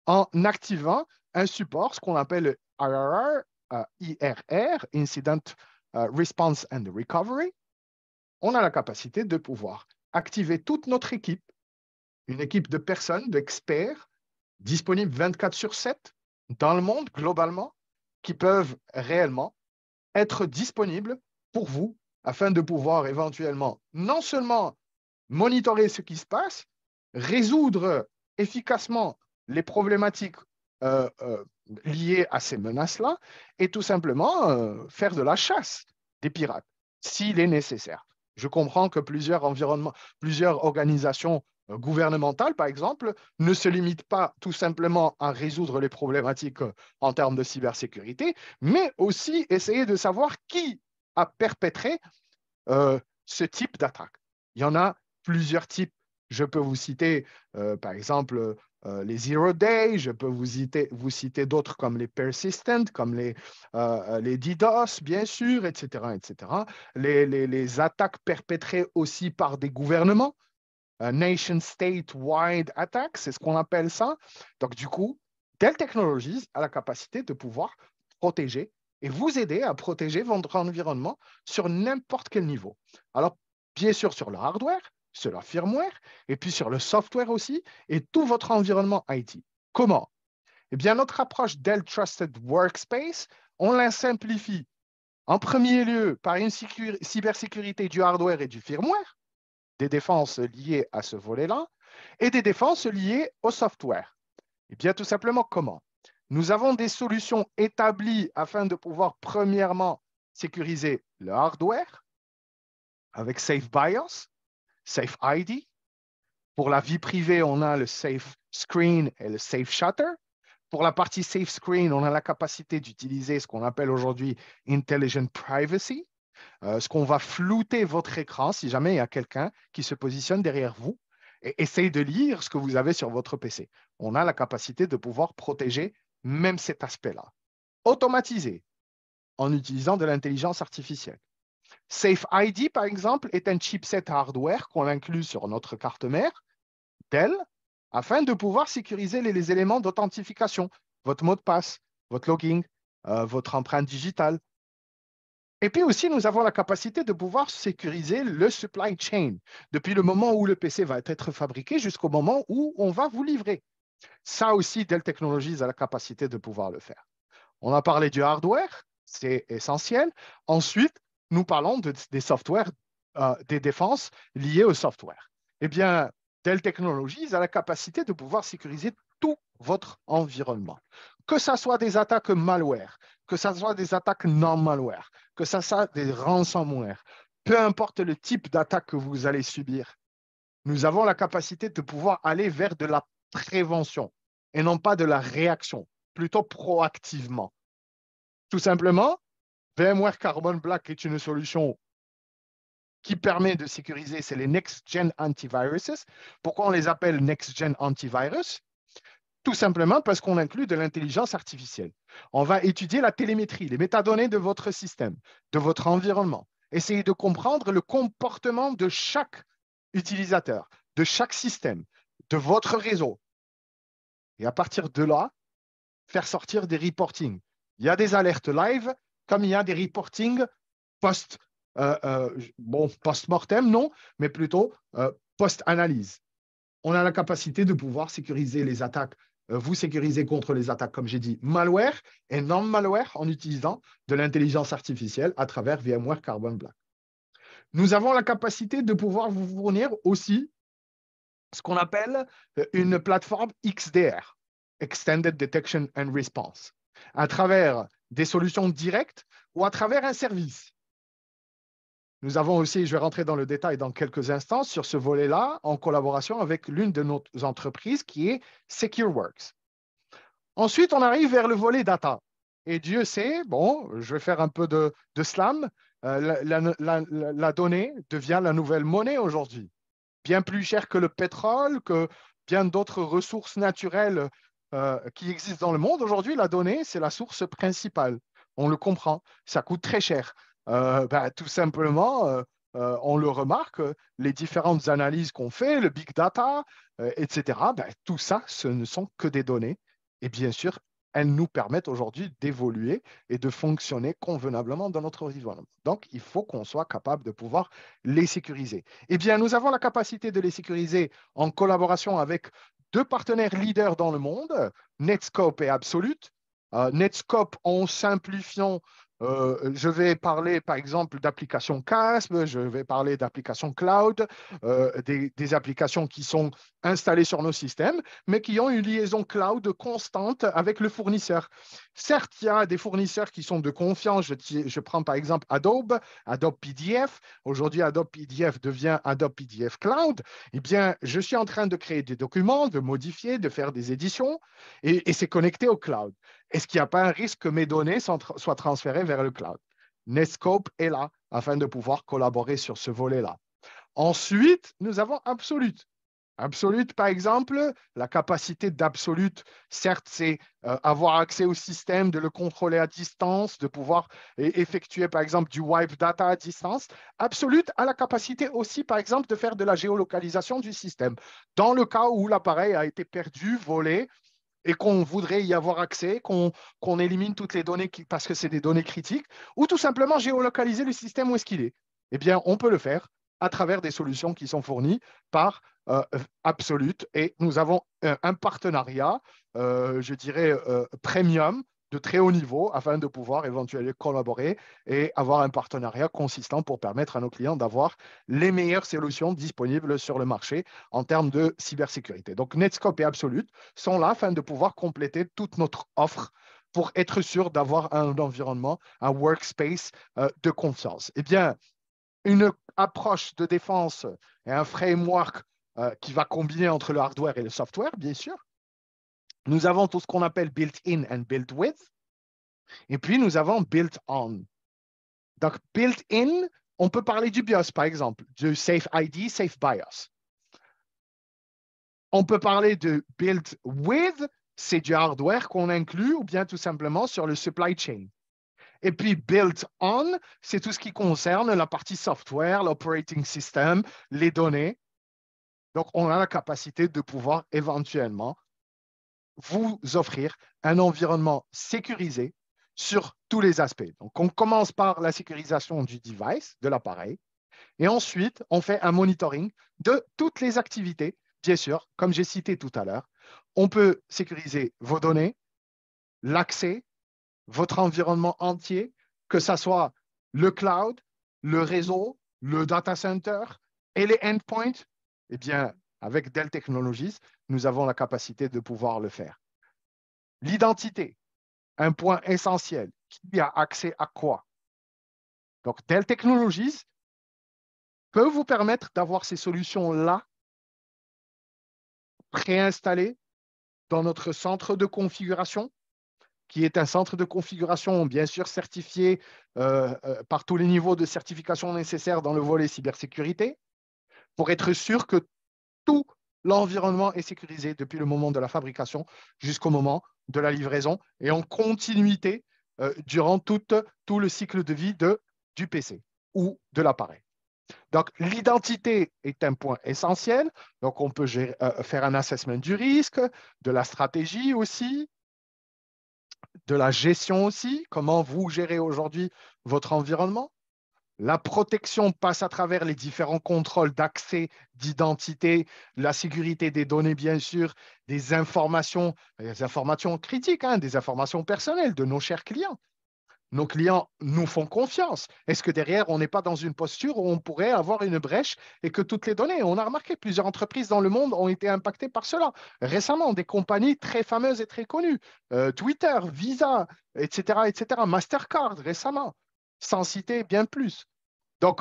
en activant un support, ce qu'on appelle IRR, IRR, euh, Incident euh, Response and Recovery. On a la capacité de pouvoir activer toute notre équipe, une équipe de personnes, d'experts, disponibles 24 sur 7 dans le monde globalement, qui peuvent réellement être disponibles pour vous afin de pouvoir éventuellement non seulement monitorer ce qui se passe, résoudre efficacement les problématiques euh, euh, liées à ces menaces-là et tout simplement euh, faire de la chasse des pirates s'il est nécessaire. Je comprends que plusieurs, environnements, plusieurs organisations gouvernementales, par exemple, ne se limitent pas tout simplement à résoudre les problématiques en termes de cybersécurité, mais aussi essayer de savoir qui à perpétrer euh, ce type d'attaque. Il y en a plusieurs types. Je peux vous citer, euh, par exemple, euh, les Zero Day, je peux vous citer, vous citer d'autres comme les Persistent, comme les, les DDoS, bien sûr, etc. etc. Les, les, les, attaques perpétrées aussi par des gouvernements, Nation State Wide Attack, c'est ce qu'on appelle ça. Donc, du coup, telle technologie a la capacité de pouvoir protéger et vous aider à protéger votre environnement sur n'importe quel niveau. Alors, bien sûr, sur le hardware, sur le firmware, et puis sur le software aussi, et tout votre environnement IT. Comment Eh bien, notre approche Dell Trusted Workspace, on la simplifie en premier lieu par une cybersécurité du hardware et du firmware, des défenses liées à ce volet-là, et des défenses liées au software. Eh bien, tout simplement, comment nous avons des solutions établies afin de pouvoir, premièrement, sécuriser le hardware avec Safe BIOS, Safe ID. Pour la vie privée, on a le Safe Screen et le Safe Shutter. Pour la partie Safe Screen, on a la capacité d'utiliser ce qu'on appelle aujourd'hui Intelligent Privacy, euh, ce qu'on va flouter votre écran si jamais il y a quelqu'un qui se positionne derrière vous et essaye de lire ce que vous avez sur votre PC. On a la capacité de pouvoir protéger même cet aspect-là. Automatisé en utilisant de l'intelligence artificielle. SafeID, par exemple, est un chipset hardware qu'on inclut sur notre carte mère, tel, afin de pouvoir sécuriser les, éléments d'authentification, votre mot de passe, votre login, euh, votre empreinte digitale. Et puis aussi, nous avons la capacité de pouvoir sécuriser le supply chain, depuis le moment où le PC va être fabriqué jusqu'au moment où on va vous livrer. Ça aussi, Dell Technologies a la capacité de pouvoir le faire. On a parlé du hardware, c'est essentiel. Ensuite, nous parlons des softwares, euh, des défenses liées au software. Eh bien, Dell Technologies a la capacité de pouvoir sécuriser tout votre environnement. Que ce soit des attaques malware, que ce soit des attaques non-malware, que ce soit des ransomware, peu importe le type d'attaque que vous allez subir, nous avons la capacité de pouvoir aller vers de la prévention et non pas de la réaction, plutôt proactivement. Tout simplement, VMware Carbon Black est une solution qui permet de sécuriser, les next-gen antiviruses. Pourquoi on les appelle next-gen antivirus Tout simplement parce qu'on inclut de l'intelligence artificielle. On va étudier la télémétrie, les métadonnées de votre système, de votre environnement, essayer de comprendre le comportement de chaque utilisateur, de chaque système, de votre réseau, et à partir de là, faire sortir des reportings. Il y a des alertes live, comme il y a des reportings post, euh, euh, bon, post-mortem, non, mais plutôt euh, post-analyse. On a la capacité de pouvoir sécuriser les attaques, vous sécuriser contre les attaques, comme j'ai dit, malware et non-malware en utilisant de l'intelligence artificielle à travers VMware Carbon Black. Nous avons la capacité de pouvoir vous fournir aussi ce qu'on appelle euh, une plateforme XDR, Extended Detection and Response, à travers des solutions directes ou à travers un service. Nous avons aussi, je vais rentrer dans le détail dans quelques instants, sur ce volet-là, en collaboration avec l'une de nos entreprises qui est SecureWorks. Ensuite, on arrive vers le volet data. Et Dieu sait, bon, je vais faire un peu de, slam, euh, la donnée devient la nouvelle monnaie aujourd'hui bien plus cher que le pétrole, que bien d'autres ressources naturelles euh, qui existent dans le monde. Aujourd'hui, la donnée, c'est la source principale. On le comprend, ça coûte très cher. Euh, ben, tout simplement, euh, on le remarque, les différentes analyses qu'on fait, le big data, etc., ben, tout ça, ce ne sont que des données. Et bien sûr, elles nous permettent aujourd'hui d'évoluer et de fonctionner convenablement dans notre environnement. Donc, il faut qu'on soit capable de pouvoir les sécuriser. Eh bien, nous avons la capacité de les sécuriser en collaboration avec deux partenaires leaders dans le monde, Netscope et Absolute. Euh, Netscope en simplifiant euh, je vais parler, par exemple, d'applications CASP, je vais parler d'applications cloud, euh, des, applications qui sont installées sur nos systèmes, mais qui ont une liaison cloud constante avec le fournisseur. Certes, il y a des fournisseurs qui sont de confiance. Je, prends par exemple Adobe, Adobe PDF. Aujourd'hui, Adobe PDF devient Adobe PDF Cloud. Eh bien, je suis en train de créer des documents, de modifier, de faire des éditions, et c'est connecté au cloud est-ce qu'il n'y a pas un risque que mes données soient transférées vers le cloud Netscope est là afin de pouvoir collaborer sur ce volet-là. Ensuite, nous avons Absolute. Absolute, par exemple, la capacité d'Absolute, certes, c'est euh, avoir accès au système, de le contrôler à distance, de pouvoir effectuer, par exemple, du wipe data à distance. Absolute a la capacité aussi, par exemple, de faire de la géolocalisation du système, dans le cas où l'appareil a été perdu, volé et qu'on voudrait y avoir accès, qu'on élimine toutes les données parce que c'est des données critiques, ou tout simplement géolocaliser le système où est-ce qu'il est. Eh bien, on peut le faire à travers des solutions qui sont fournies par euh, Absolute. Et nous avons euh, un, partenariat, euh, je dirais, premium de très haut niveau afin de pouvoir éventuellement collaborer et avoir un partenariat consistant pour permettre à nos clients d'avoir les meilleures solutions disponibles sur le marché en termes de cybersécurité. Donc Netscope et Absolute sont là afin de pouvoir compléter toute notre offre pour être sûr d'avoir un environnement, un workspace euh, de confiance. Eh bien, une approche de défense et un framework euh, qui va combiner entre le hardware et le software, bien sûr, nous avons tout ce qu'on appelle built-in and built-with. Et puis, nous avons built-on. Donc, built-in, on peut parler du BIOS, par exemple, du Safe ID, Safe BIOS. On peut parler de built-with, c'est du hardware qu'on inclut ou bien tout simplement sur le supply chain. Et puis built on, c'est tout ce qui concerne la partie software, l'operating system, les données. Donc, on a la capacité de pouvoir éventuellement vous offrir un environnement sécurisé sur tous les aspects. Donc, on commence par la sécurisation du device, de l'appareil, et ensuite, on fait un monitoring de toutes les activités. Bien sûr, comme j'ai cité tout à l'heure, on peut sécuriser vos données, l'accès, votre environnement entier, que ce soit le cloud, le réseau, le data center et les endpoints. Eh bien, avec Dell Technologies, nous avons la capacité de pouvoir le faire. L'identité, un point essentiel. Qui a accès à quoi Donc, Dell Technologies peut vous permettre d'avoir ces solutions-là préinstallées dans notre centre de configuration, qui est un centre de configuration bien sûr certifié euh, euh, par tous les niveaux de certification nécessaires dans le volet cybersécurité, pour être sûr que tout l'environnement est sécurisé depuis le moment de la fabrication jusqu'au moment de la livraison et en continuité euh, durant tout le cycle de vie du PC ou de l'appareil. Donc, l'identité est un point essentiel. Donc, on peut euh, faire un assessment du risque, de la stratégie aussi, de la gestion aussi, comment vous gérez aujourd'hui votre environnement. La protection passe à travers les différents contrôles d'accès, d'identité, la sécurité des données, bien sûr, des informations, des informations critiques, hein, des informations personnelles de nos chers clients. Nos clients nous font confiance. Est-ce que derrière, on n'est pas dans une posture où on pourrait avoir une brèche et que toutes les données, on a remarqué, plusieurs entreprises dans le monde ont été impactées par cela. Récemment, des compagnies très fameuses et très connues, euh, Twitter, Visa, etc., etc., Mastercard récemment sans citer bien plus. Donc,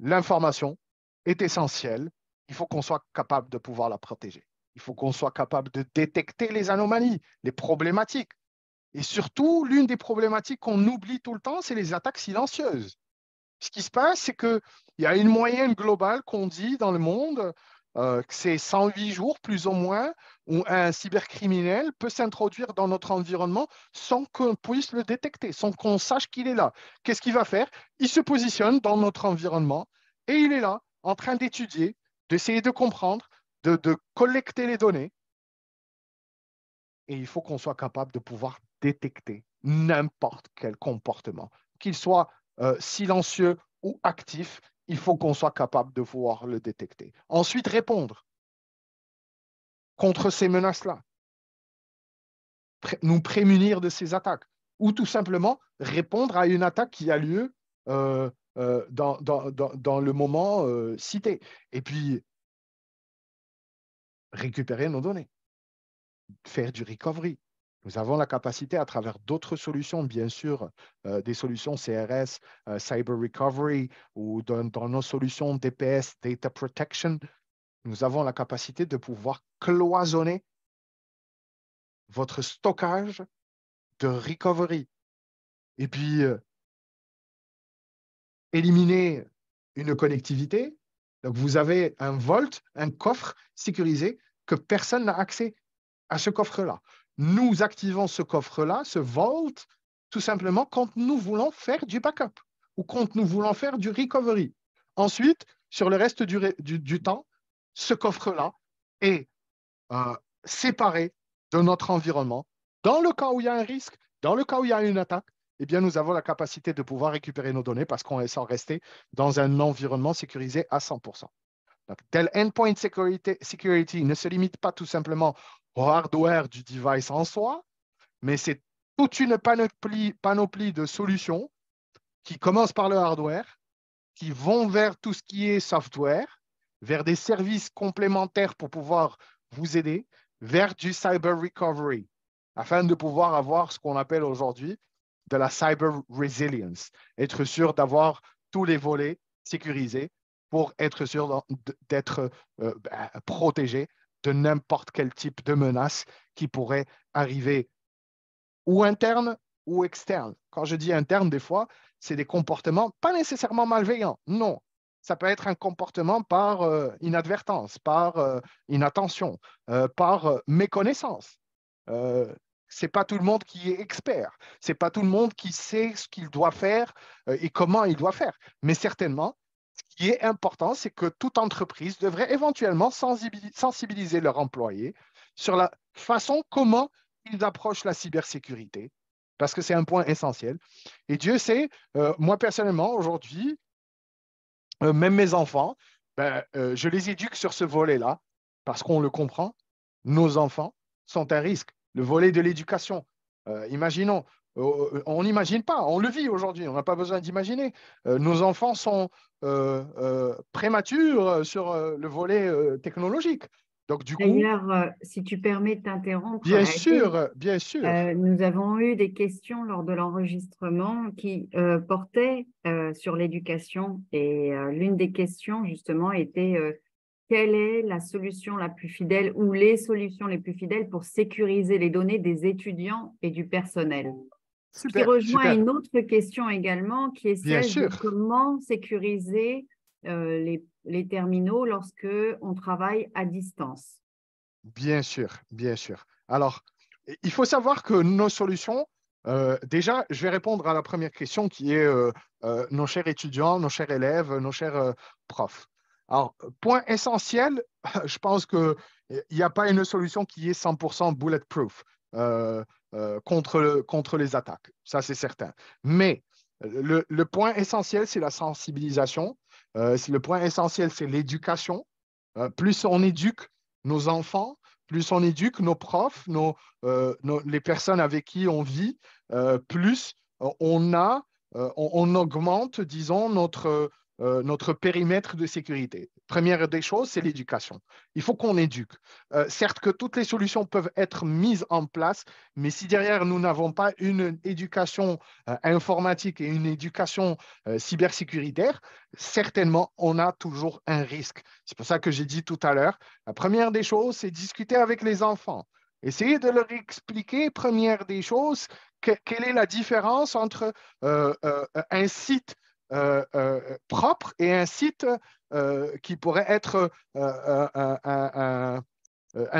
l'information est essentielle. Il faut qu'on soit capable de pouvoir la protéger. Il faut qu'on soit capable de détecter les anomalies, les problématiques. Et surtout, l'une des problématiques qu'on oublie tout le temps, c'est les attaques silencieuses. Ce qui se passe, c'est qu'il y a une moyenne globale qu'on dit dans le monde, euh, c'est 108 jours, plus ou moins, où un cybercriminel peut s'introduire dans notre environnement sans qu'on puisse le détecter, sans qu'on sache qu'il est là. Qu'est-ce qu'il va faire Il se positionne dans notre environnement et il est là, en train d'étudier, d'essayer de comprendre, de, collecter les données. Et il faut qu'on soit capable de pouvoir détecter n'importe quel comportement, qu'il soit euh, silencieux ou actif, il faut qu'on soit capable de voir le détecter. Ensuite, répondre contre ces menaces-là, nous prémunir de ces attaques, ou tout simplement répondre à une attaque qui a lieu euh, euh, dans, le moment euh, cité. Et puis, récupérer nos données, faire du recovery, nous avons la capacité à travers d'autres solutions, bien sûr, euh, des solutions CRS, euh, Cyber Recovery ou dans, nos solutions DPS, Data Protection, nous avons la capacité de pouvoir cloisonner votre stockage de recovery et puis euh, éliminer une connectivité. Donc, vous avez un Vault, un coffre sécurisé que personne n'a accès à ce coffre-là nous activons ce coffre-là, ce vault, tout simplement quand nous voulons faire du backup ou quand nous voulons faire du recovery. Ensuite, sur le reste du, temps, ce coffre-là est euh, séparé de notre environnement. Dans le cas où il y a un risque, dans le cas où il y a une attaque, eh bien, nous avons la capacité de pouvoir récupérer nos données parce qu'on est sans rester dans un environnement sécurisé à 100%. tel endpoint security, security ne se limite pas tout simplement au hardware du device en soi, mais c'est toute une panoplie, de solutions qui commencent par le hardware, qui vont vers tout ce qui est software, vers des services complémentaires pour pouvoir vous aider, vers du cyber recovery, afin de pouvoir avoir ce qu'on appelle aujourd'hui de la cyber resilience, être sûr d'avoir tous les volets sécurisés pour être sûr d'être euh, bah, protégé de n'importe quel type de menace qui pourrait arriver ou interne ou externe. Quand je dis interne, des fois, c'est des comportements pas nécessairement malveillants. Non, ça peut être un comportement par euh, inadvertance, par euh, inattention, euh, par méconnaissance. Ce c'est pas tout le monde qui est expert, c'est pas tout le monde qui sait ce qu'il doit faire et comment il doit faire, mais certainement ce qui est important, c'est que toute entreprise devrait éventuellement sensibiliser leurs employés sur la façon comment ils approchent la cybersécurité, parce que c'est un point essentiel. Et Dieu sait, euh, moi personnellement, aujourd'hui, euh, même mes enfants, ben, euh, je les éduque sur ce volet-là, parce qu'on le comprend, nos enfants sont un risque. Le volet de l'éducation. imaginons, euh, euh, on n'imagine pas, on le vit aujourd'hui, on n'a pas besoin d'imaginer. Euh, nos enfants sont prématures sur le volet technologique. Donc, du coup. D'ailleurs, si tu permets de t'interrompre. Bien sûr, bien sûr. nous avons eu des questions lors de l'enregistrement qui portaient sur l'éducation. Et l'une des questions, justement, était quelle est la solution la plus fidèle ou les solutions les plus fidèles pour sécuriser les données des étudiants et du personnel ce qui rejoint une autre question également, qui est celle de comment sécuriser euh, les, terminaux lorsque on travaille à distance. Bien sûr, bien sûr. Alors, il faut savoir que nos solutions, euh, déjà, je vais répondre à la première question qui est euh, nos chers étudiants, nos chers élèves, nos chers profs. Alors, point essentiel, je pense qu'il n'y a pas une solution qui est 100% bulletproof. Euh, contre, contre les attaques. Ça, c'est certain. Mais euh, le, le point essentiel, c'est la sensibilisation. Euh, c'est le point essentiel, c'est l'éducation. plus on éduque nos enfants, plus on éduque nos profs, nos, les personnes avec qui on vit, plus on a, on, augmente, disons, notre, euh, notre périmètre de sécurité. Première des choses, c'est l'éducation. Il faut qu'on éduque. Euh, certes que toutes les solutions peuvent être mises en place, mais si derrière nous n'avons pas une éducation euh, informatique et une éducation cybersécuritaire, certainement on a toujours un risque. C'est pour ça que j'ai dit tout à l'heure, la première des choses, c'est discuter avec les enfants. Essayez de leur expliquer, première des choses, quelle est la différence entre un site euh, euh, propre et un site euh, qui pourrait être un,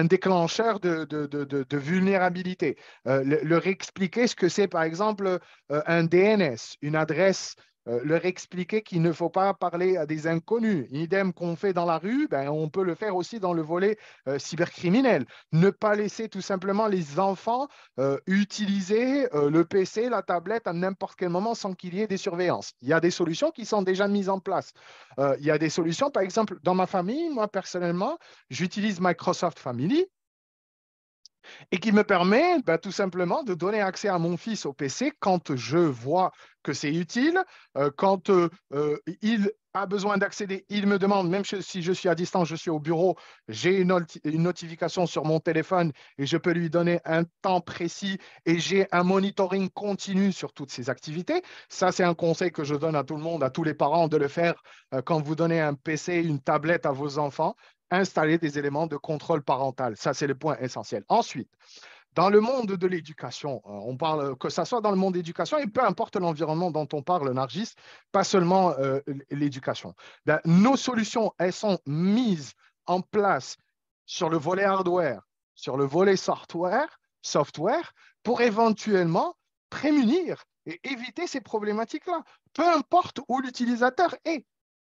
déclencheur de, vulnérabilité. leur expliquer ce que c'est, par exemple, un DNS, une adresse euh, leur expliquer qu'il ne faut pas parler à des inconnus. Idem qu'on fait dans la rue, ben, on peut le faire aussi dans le volet euh, cybercriminel. Ne pas laisser tout simplement les enfants euh, utiliser le PC, la tablette à n'importe quel moment sans qu'il y ait des surveillances. Il y a des solutions qui sont déjà mises en place. il y a des solutions, par exemple, dans ma famille, moi personnellement, j'utilise Microsoft Family et qui me permet bah, tout simplement de donner accès à mon fils au PC quand je vois que c'est utile, euh, quand euh, euh, il a besoin d'accéder, il me demande, même si je suis à distance, je suis au bureau, j'ai une, notification sur mon téléphone et je peux lui donner un temps précis et j'ai un monitoring continu sur toutes ses activités. Ça, c'est un conseil que je donne à tout le monde, à tous les parents, de le faire quand vous donnez un PC, une tablette à vos enfants installer des éléments de contrôle parental. Ça, c'est le point essentiel. Ensuite, dans le monde de l'éducation, euh, on parle que ça soit dans le monde de et peu importe l'environnement dont on parle, Nargis, pas seulement euh, l'éducation. Ben, nos solutions, elles sont mises en place sur le volet hardware, sur le volet software, software pour éventuellement prémunir et éviter ces problématiques-là, peu importe où l'utilisateur est,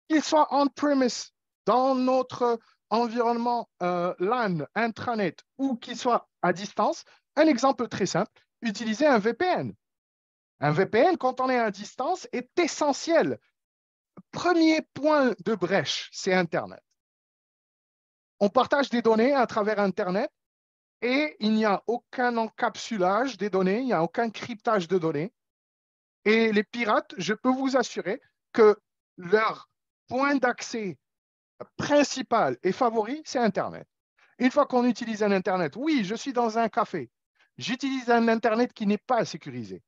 qu'il soit on-premise, dans notre environnement euh, LAN, intranet ou qui soit à distance. Un exemple très simple, utiliser un VPN. Un VPN, quand on est à distance, est essentiel. Premier point de brèche, c'est Internet. On partage des données à travers Internet et il n'y a aucun encapsulage des données, il n'y a aucun cryptage de données. Et les pirates, je peux vous assurer que leur point d'accès principal et favori, c'est Internet. Une fois qu'on utilise un Internet, oui, je suis dans un café, j'utilise un Internet qui n'est pas sécurisé.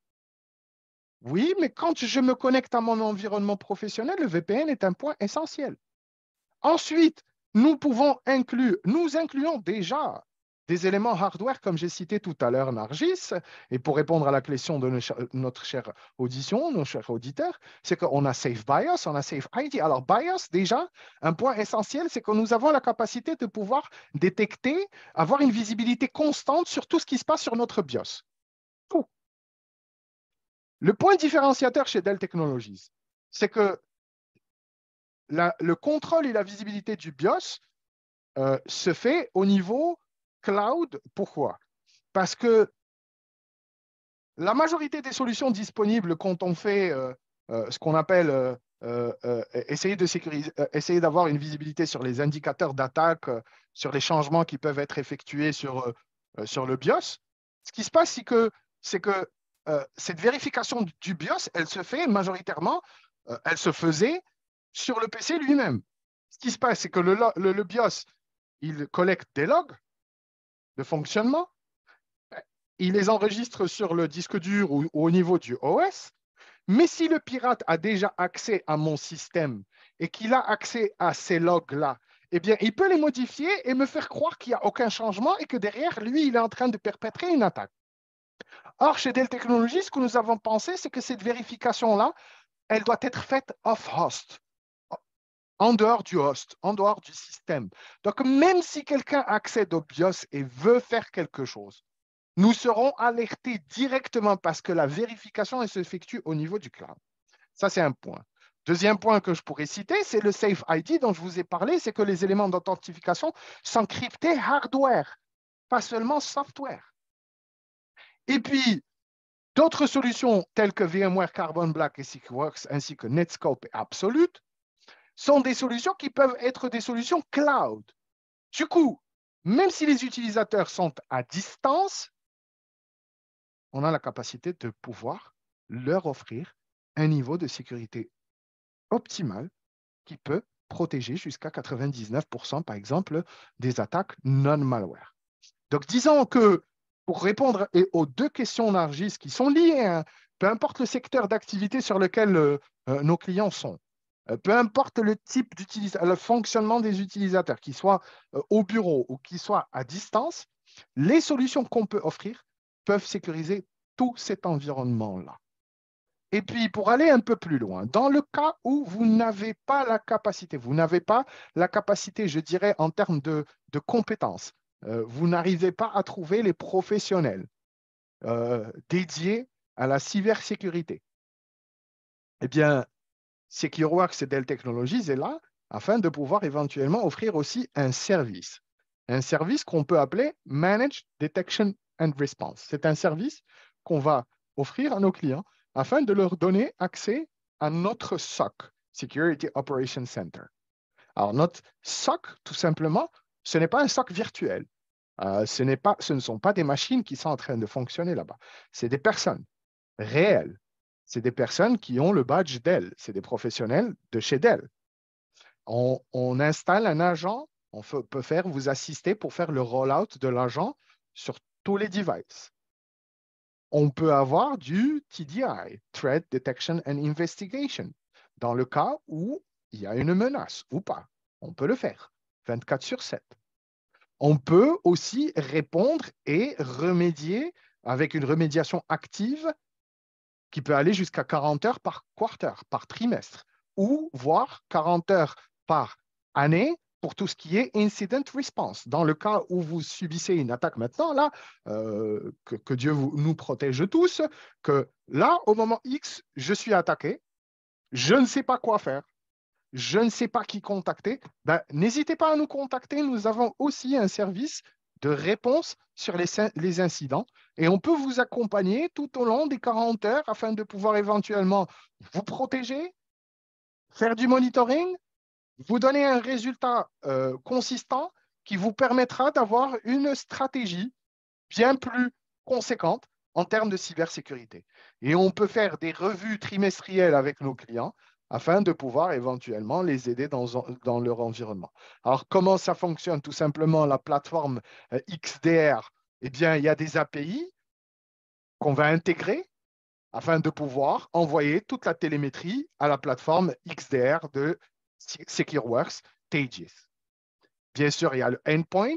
Oui, mais quand je me connecte à mon environnement professionnel, le VPN est un point essentiel. Ensuite, nous pouvons inclure, nous incluons déjà des éléments hardware, comme j'ai cité tout à l'heure, Nargis, et pour répondre à la question de notre chère audition, nos chers auditeurs, c'est qu'on a Safe BIOS, on a Safe ID. Alors, BIOS, déjà, un point essentiel, c'est que nous avons la capacité de pouvoir détecter, avoir une visibilité constante sur tout ce qui se passe sur notre BIOS. Le point différenciateur chez Dell Technologies, c'est que le contrôle et la visibilité du BIOS euh, se fait au niveau cloud, pourquoi Parce que la majorité des solutions disponibles quand on fait euh, euh, ce qu'on appelle euh, essayer essayer d'avoir une visibilité sur les indicateurs d'attaque, sur les changements qui peuvent être effectués sur, sur le BIOS, ce qui se passe, c'est que, c'est que cette vérification du BIOS, elle se fait majoritairement, elle se faisait sur le PC lui-même. Ce qui se passe, c'est que le BIOS, il collecte des logs, fonctionnement. Il les enregistre sur le disque dur ou, au niveau du OS. Mais si le pirate a déjà accès à mon système et qu'il a accès à ces logs-là, eh bien, il peut les modifier et me faire croire qu'il n'y a aucun changement et que derrière, lui, il est en train de perpétrer une attaque. Or, chez Dell Technologies, ce que nous avons pensé, c'est que cette vérification-là, elle doit être faite off-host en dehors du host, en dehors du système. Donc, même si quelqu'un accède au BIOS et veut faire quelque chose, nous serons alertés directement parce que la vérification s'effectue au niveau du cloud. Ça, c'est un point. Deuxième point que je pourrais citer, c'est le Safe ID dont je vous ai parlé, c'est que les éléments d'authentification sont cryptés hardware, pas seulement software. Et puis, d'autres solutions telles que VMware Carbon Black et SICWorks, ainsi que Netscope et Absolute, sont des solutions qui peuvent être des solutions cloud. Du coup, même si les utilisateurs sont à distance, on a la capacité de pouvoir leur offrir un niveau de sécurité optimal qui peut protéger jusqu'à 99%, par exemple, des attaques non-malware. Donc, disons que pour répondre aux deux questions d'Argis qui sont liées, hein, peu importe le secteur d'activité sur lequel euh, euh, nos clients sont, euh, peu importe le type le fonctionnement des utilisateurs, qu'ils soient euh, au bureau ou qu'ils soient à distance, les solutions qu'on peut offrir peuvent sécuriser tout cet environnement-là. Et puis, pour aller un peu plus loin, dans le cas où vous n'avez pas la capacité, vous n'avez pas la capacité, je dirais, en termes de, compétences, euh, vous n'arrivez pas à trouver les professionnels dédiés à la cybersécurité. Eh bien, SecureWorks et Dell Technologies est là afin de pouvoir éventuellement offrir aussi un service. Un service qu'on peut appeler Managed Detection and Response. C'est un service qu'on va offrir à nos clients afin de leur donner accès à notre SOC, Security Operations Center. Alors, notre SOC, tout simplement, ce n'est pas un SOC virtuel. Euh, ce, ce ne sont pas des machines qui sont en train de fonctionner là-bas. C'est des personnes réelles c'est des personnes qui ont le badge Dell, c'est des professionnels de chez Dell. On, installe un agent, on peut faire vous assister pour faire le rollout de l'agent sur tous les devices. On peut avoir du TDI, Threat Detection and Investigation, dans le cas où il y a une menace ou pas. On peut le faire 24 sur 7. On peut aussi répondre et remédier avec une remédiation active qui peut aller jusqu'à 40 heures par quarter, par trimestre, ou voire 40 heures par année pour tout ce qui est incident response. Dans le cas où vous subissez une attaque maintenant, là, euh, que, Dieu nous protège tous, que là, au moment X, je suis attaqué, je ne sais pas quoi faire, je ne sais pas qui contacter, ben, n'hésitez pas à nous contacter. Nous avons aussi un service de réponses sur les, incidents. Et on peut vous accompagner tout au long des 40 heures afin de pouvoir éventuellement vous protéger, faire du monitoring, vous donner un résultat euh, consistant qui vous permettra d'avoir une stratégie bien plus conséquente en termes de cybersécurité. Et on peut faire des revues trimestrielles avec nos clients afin de pouvoir éventuellement les aider dans, leur environnement. Alors, comment ça fonctionne Tout simplement, la plateforme euh, XDR, eh bien, il y a des API qu'on va intégrer afin de pouvoir envoyer toute la télémétrie à la plateforme XDR de SecureWorks Tages. Bien sûr, il y a le endpoint.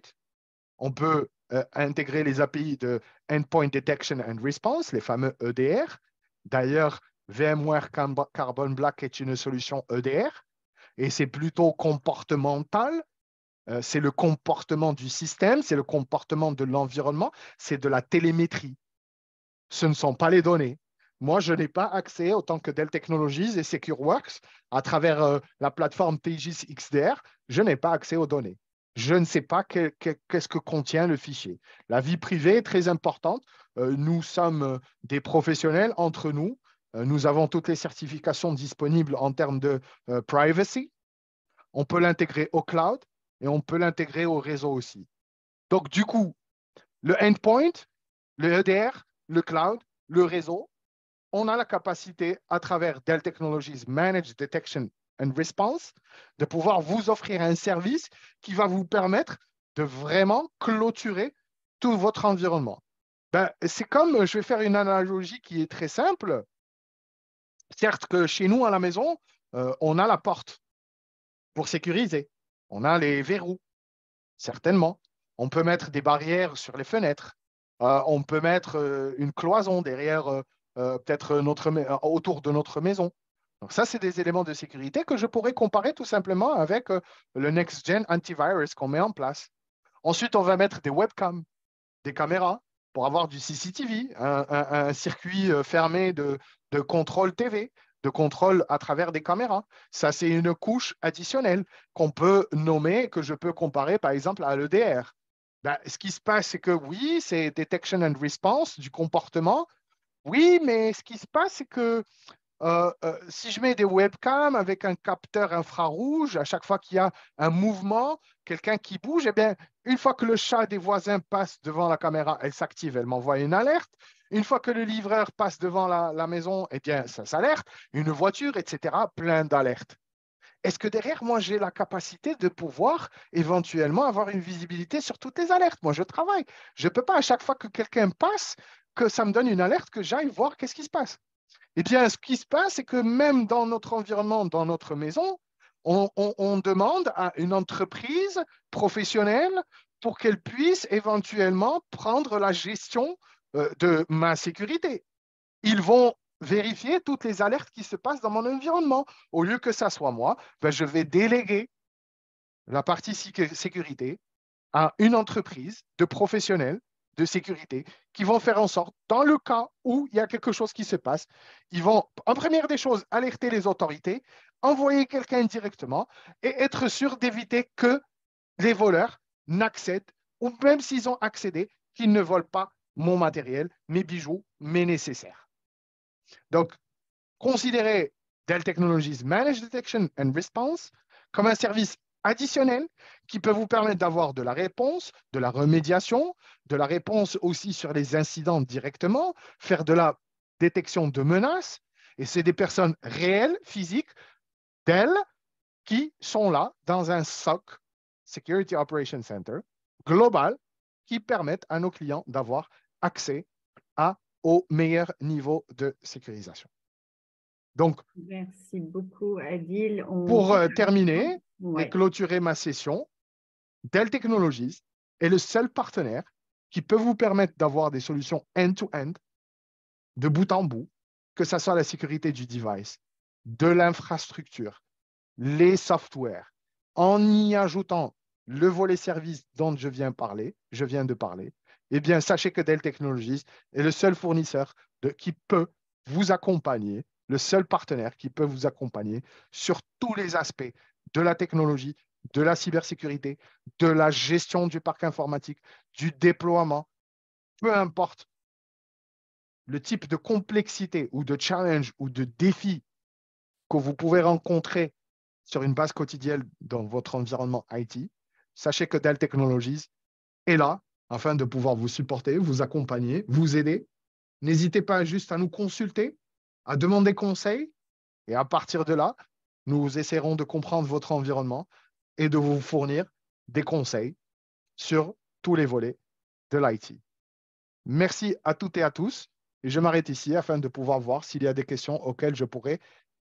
On peut euh, intégrer les API de Endpoint Detection and Response, les fameux EDR. D'ailleurs, VMware Carbon Black est une solution EDR et c'est plutôt comportemental. Euh, c'est le comportement du système, c'est le comportement de l'environnement, c'est de la télémétrie. Ce ne sont pas les données. Moi, je n'ai pas accès, autant que Dell Technologies et SecureWorks, à travers euh, la plateforme TGIS XDR, je n'ai pas accès aux données. Je ne sais pas qu'est-ce que, contient le fichier. La vie privée est très importante. Euh, nous sommes des professionnels entre nous euh, nous avons toutes les certifications disponibles en termes de euh, privacy. On peut l'intégrer au cloud et on peut l'intégrer au réseau aussi. Donc, du coup, le endpoint, le EDR, le cloud, le réseau, on a la capacité à travers Dell Technologies Managed Detection and Response de pouvoir vous offrir un service qui va vous permettre de vraiment clôturer tout votre environnement. Ben, c'est comme, je vais faire une analogie qui est très simple. Certes que chez nous, à la maison, euh, on a la porte pour sécuriser. On a les verrous, certainement. On peut mettre des barrières sur les fenêtres. Euh, on peut mettre euh, une cloison derrière, peut-être autour de notre maison. Donc ça, c'est des éléments de sécurité que je pourrais comparer tout simplement avec le next-gen antivirus qu'on met en place. Ensuite, on va mettre des webcams, des caméras pour avoir du CCTV, un circuit fermé de, de contrôle TV, de contrôle à travers des caméras. Ça, c'est une couche additionnelle qu'on peut nommer, que je peux comparer par exemple à l'EDR. Ben, ce qui se passe, c'est que oui, c'est detection and response du comportement. Oui, mais ce qui se passe, c'est que euh, euh, si je mets des webcams avec un capteur infrarouge, à chaque fois qu'il y a un mouvement, quelqu'un qui bouge, eh bien, une fois que le chat des voisins passe devant la caméra, elle s'active, elle m'envoie une alerte. Une fois que le livreur passe devant la, maison, eh bien, ça s'alerte, une voiture, etc., plein d'alertes. Est-ce que derrière moi, j'ai la capacité de pouvoir éventuellement avoir une visibilité sur toutes les alertes Moi, je travaille. Je ne peux pas à chaque fois que quelqu'un passe, que ça me donne une alerte, que j'aille voir qu'est-ce qui se passe. Eh bien, ce qui se passe, c'est que même dans notre environnement, dans notre maison, on demande à une entreprise professionnelle pour qu'elle puisse éventuellement prendre la gestion euh, de ma sécurité. Ils vont vérifier toutes les alertes qui se passent dans mon environnement. Au lieu que ça soit moi, ben, je vais déléguer la partie sécurité à une entreprise de professionnels de sécurité qui vont faire en sorte, dans le cas où il y a quelque chose qui se passe, ils vont, en première des choses, alerter les autorités, envoyer quelqu'un directement et être sûr d'éviter que les voleurs n'accèdent, ou même s'ils ont accédé, qu'ils ne volent pas mon matériel, mes bijoux, mes nécessaires. Donc, considérez Dell Technologies Managed Detection and Response comme un service additionnel qui peut vous permettre d'avoir de la réponse, de la remédiation, de la réponse aussi sur les incidents directement, faire de la détection de menaces. Et c'est des personnes réelles, physiques, Dell, qui sont là dans un SOC, Security Operation Center, global, qui permettent à nos clients d'avoir accès à, au meilleur niveau de sécurisation. Donc, merci Pour euh, terminer et clôturer ma session, Dell Technologies est le seul partenaire qui peut vous permettre d'avoir des solutions end-to-end, de bout en bout, que ce soit la sécurité du device, de l'infrastructure, les softwares, en y ajoutant le volet service dont je viens, parler, je viens de parler, eh bien, sachez que Dell Technologies est le seul fournisseur qui peut vous accompagner, le seul partenaire qui peut vous accompagner sur tous les aspects de la technologie, de la cybersécurité, de la gestion du parc informatique, du déploiement, peu importe le type de complexité ou de challenge ou de défi que vous pouvez rencontrer sur une base quotidienne dans votre environnement IT, sachez que Dell Technologies est là afin de pouvoir vous supporter, vous accompagner, vous aider. N'hésitez pas juste à nous consulter, à demander conseil, et à partir de là, nous essaierons de comprendre votre environnement et de vous fournir des conseils sur tous les volets de l'IT. Merci à toutes et à tous. Et je m'arrête ici afin de pouvoir voir s'il y a des questions auxquelles je pourrais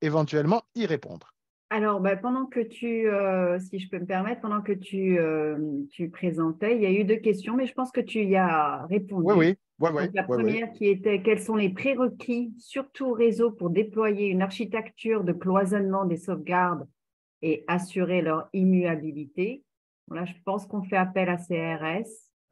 éventuellement y répondre. Alors, bah, pendant que tu, euh, si je peux me permettre, pendant que euh, tu, présentais, il y a eu deux questions, mais je pense que tu y as répondu. Oui, oui. la première qui était quels sont les prérequis, surtout réseau, pour déployer une architecture de cloisonnement des sauvegardes et assurer leur immuabilité. là, je pense qu'on fait appel à CRS.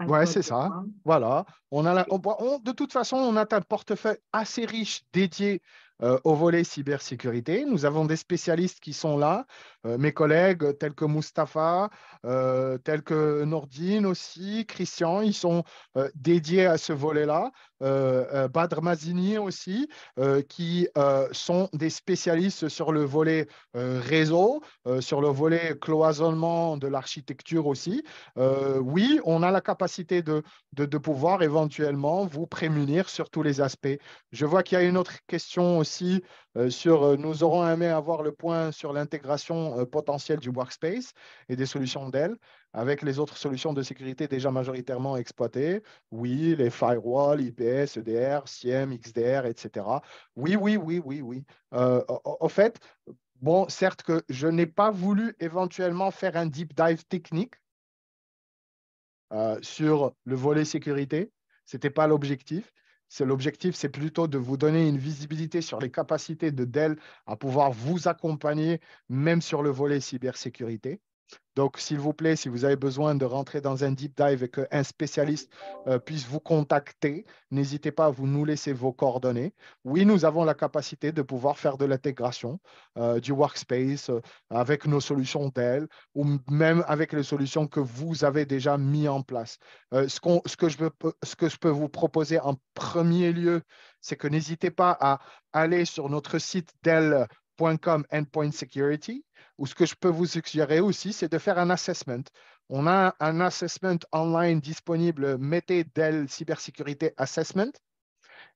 Oui, c'est ça. Voilà. On a de toute façon, on a un portefeuille assez riche dédié euh, au volet cybersécurité. Nous avons des spécialistes qui sont là, euh, mes collègues tels que Mustapha, euh, tels que Nordine aussi, Christian, ils sont dédiés à ce volet-là. Euh, euh, Badr Mazini aussi, euh, qui sont des spécialistes sur le volet réseau, sur le volet cloisonnement de l'architecture aussi. oui, on a la capacité de, de, de pouvoir éventuellement vous prémunir sur tous les aspects. Je vois qu'il y a une autre question aussi sur, nous aurons aimé avoir le point sur l'intégration potentielle du workspace et des solutions d'elle avec les autres solutions de sécurité déjà majoritairement exploitées. Oui, les firewalls, IPS, EDR, SIEM, XDR, etc. Oui, oui, oui, oui, oui. Euh, au fait, bon, certes que je n'ai pas voulu éventuellement faire un deep dive technique euh, sur le volet sécurité. Ce n'était pas l'objectif. L'objectif, c'est plutôt de vous donner une visibilité sur les capacités de Dell à pouvoir vous accompagner, même sur le volet cybersécurité. Donc, s'il vous plaît, si vous avez besoin de rentrer dans un deep dive et qu'un spécialiste euh, puisse vous contacter, n'hésitez pas à vous nous laisser vos coordonnées. Oui, nous avons la capacité de pouvoir faire de l'intégration euh, du workspace euh, avec nos solutions Dell ou même avec les solutions que vous avez déjà mises en place. Ce, que je ce que je peux vous proposer en premier lieu, c'est que n'hésitez pas à aller sur notre site Dell .com Endpoint Security, ou ce que je peux vous suggérer aussi, c'est de faire un assessment. On a un assessment online disponible, mettez Dell Cybersécurité Assessment,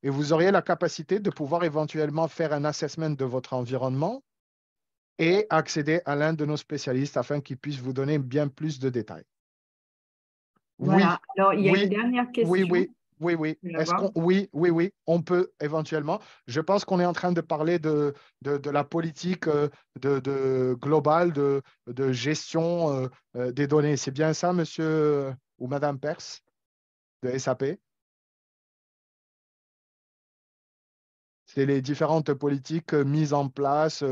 et vous auriez la capacité de pouvoir éventuellement faire un assessment de votre environnement et accéder à l'un de nos spécialistes afin qu'il puisse vous donner bien plus de détails. Voilà, alors il y a une dernière question. Oui, oui, oui, oui. Est-ce Oui, oui, oui, on peut éventuellement. Je pense qu'on est en train de parler de, de, la politique euh, de, globale de, gestion euh, euh, des données. C'est bien ça, monsieur ou madame Perse de SAP C'est les différentes politiques mises en place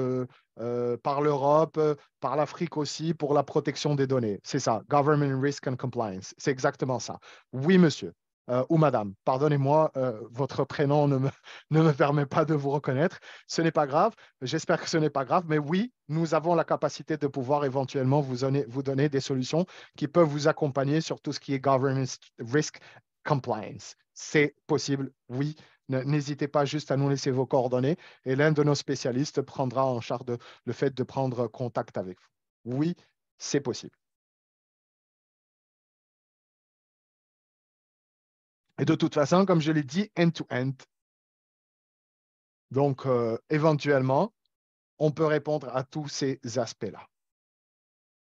par l'Europe, par l'Afrique aussi, pour la protection des données. C'est ça, Government Risk and Compliance. C'est exactement ça. Oui, monsieur. Euh, ou madame. Pardonnez-moi, euh, votre prénom ne me, permet pas de vous reconnaître. Ce n'est pas grave. J'espère que ce n'est pas grave. Mais oui, nous avons la capacité de pouvoir éventuellement vous donner, vous donner des solutions qui peuvent vous accompagner sur tout ce qui est governance, risk, compliance. C'est possible, oui. N'hésitez pas juste à nous laisser vos coordonnées et l'un de nos spécialistes prendra en charge le fait de prendre contact avec vous. Oui, c'est possible. Et de toute façon, comme je l'ai dit, end-to-end. Donc, euh, éventuellement, on peut répondre à tous ces aspects-là.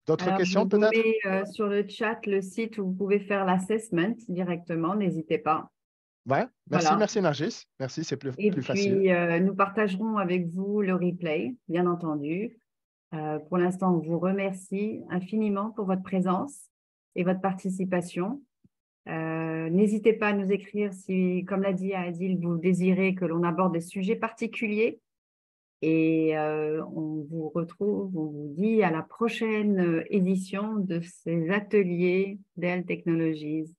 D'autres questions peut-être euh, Sur le chat, le site où vous pouvez faire l'assessment directement, n'hésitez pas. Ouais, merci, merci Nargis. Merci, c'est plus, puis, facile. Euh, nous partagerons avec vous le replay, bien entendu. pour l'instant, on vous remercie infiniment pour votre présence et votre participation. Euh, n'hésitez pas à nous écrire si, comme l'a dit Adil, vous désirez que l'on aborde des sujets particuliers. Et euh, on vous retrouve, on vous dit à la prochaine euh, édition de ces ateliers d'El Technologies.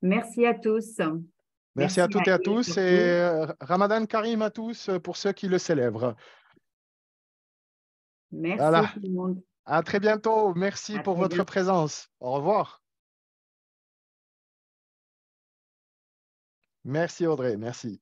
Merci à tous. Merci, à toutes et à, tous. Et Ramadan Karim à tous pour ceux qui le célèbrent. Merci voilà. tout le monde. À très bientôt. Merci pour votre présence. Au revoir. Merci Audrey, merci.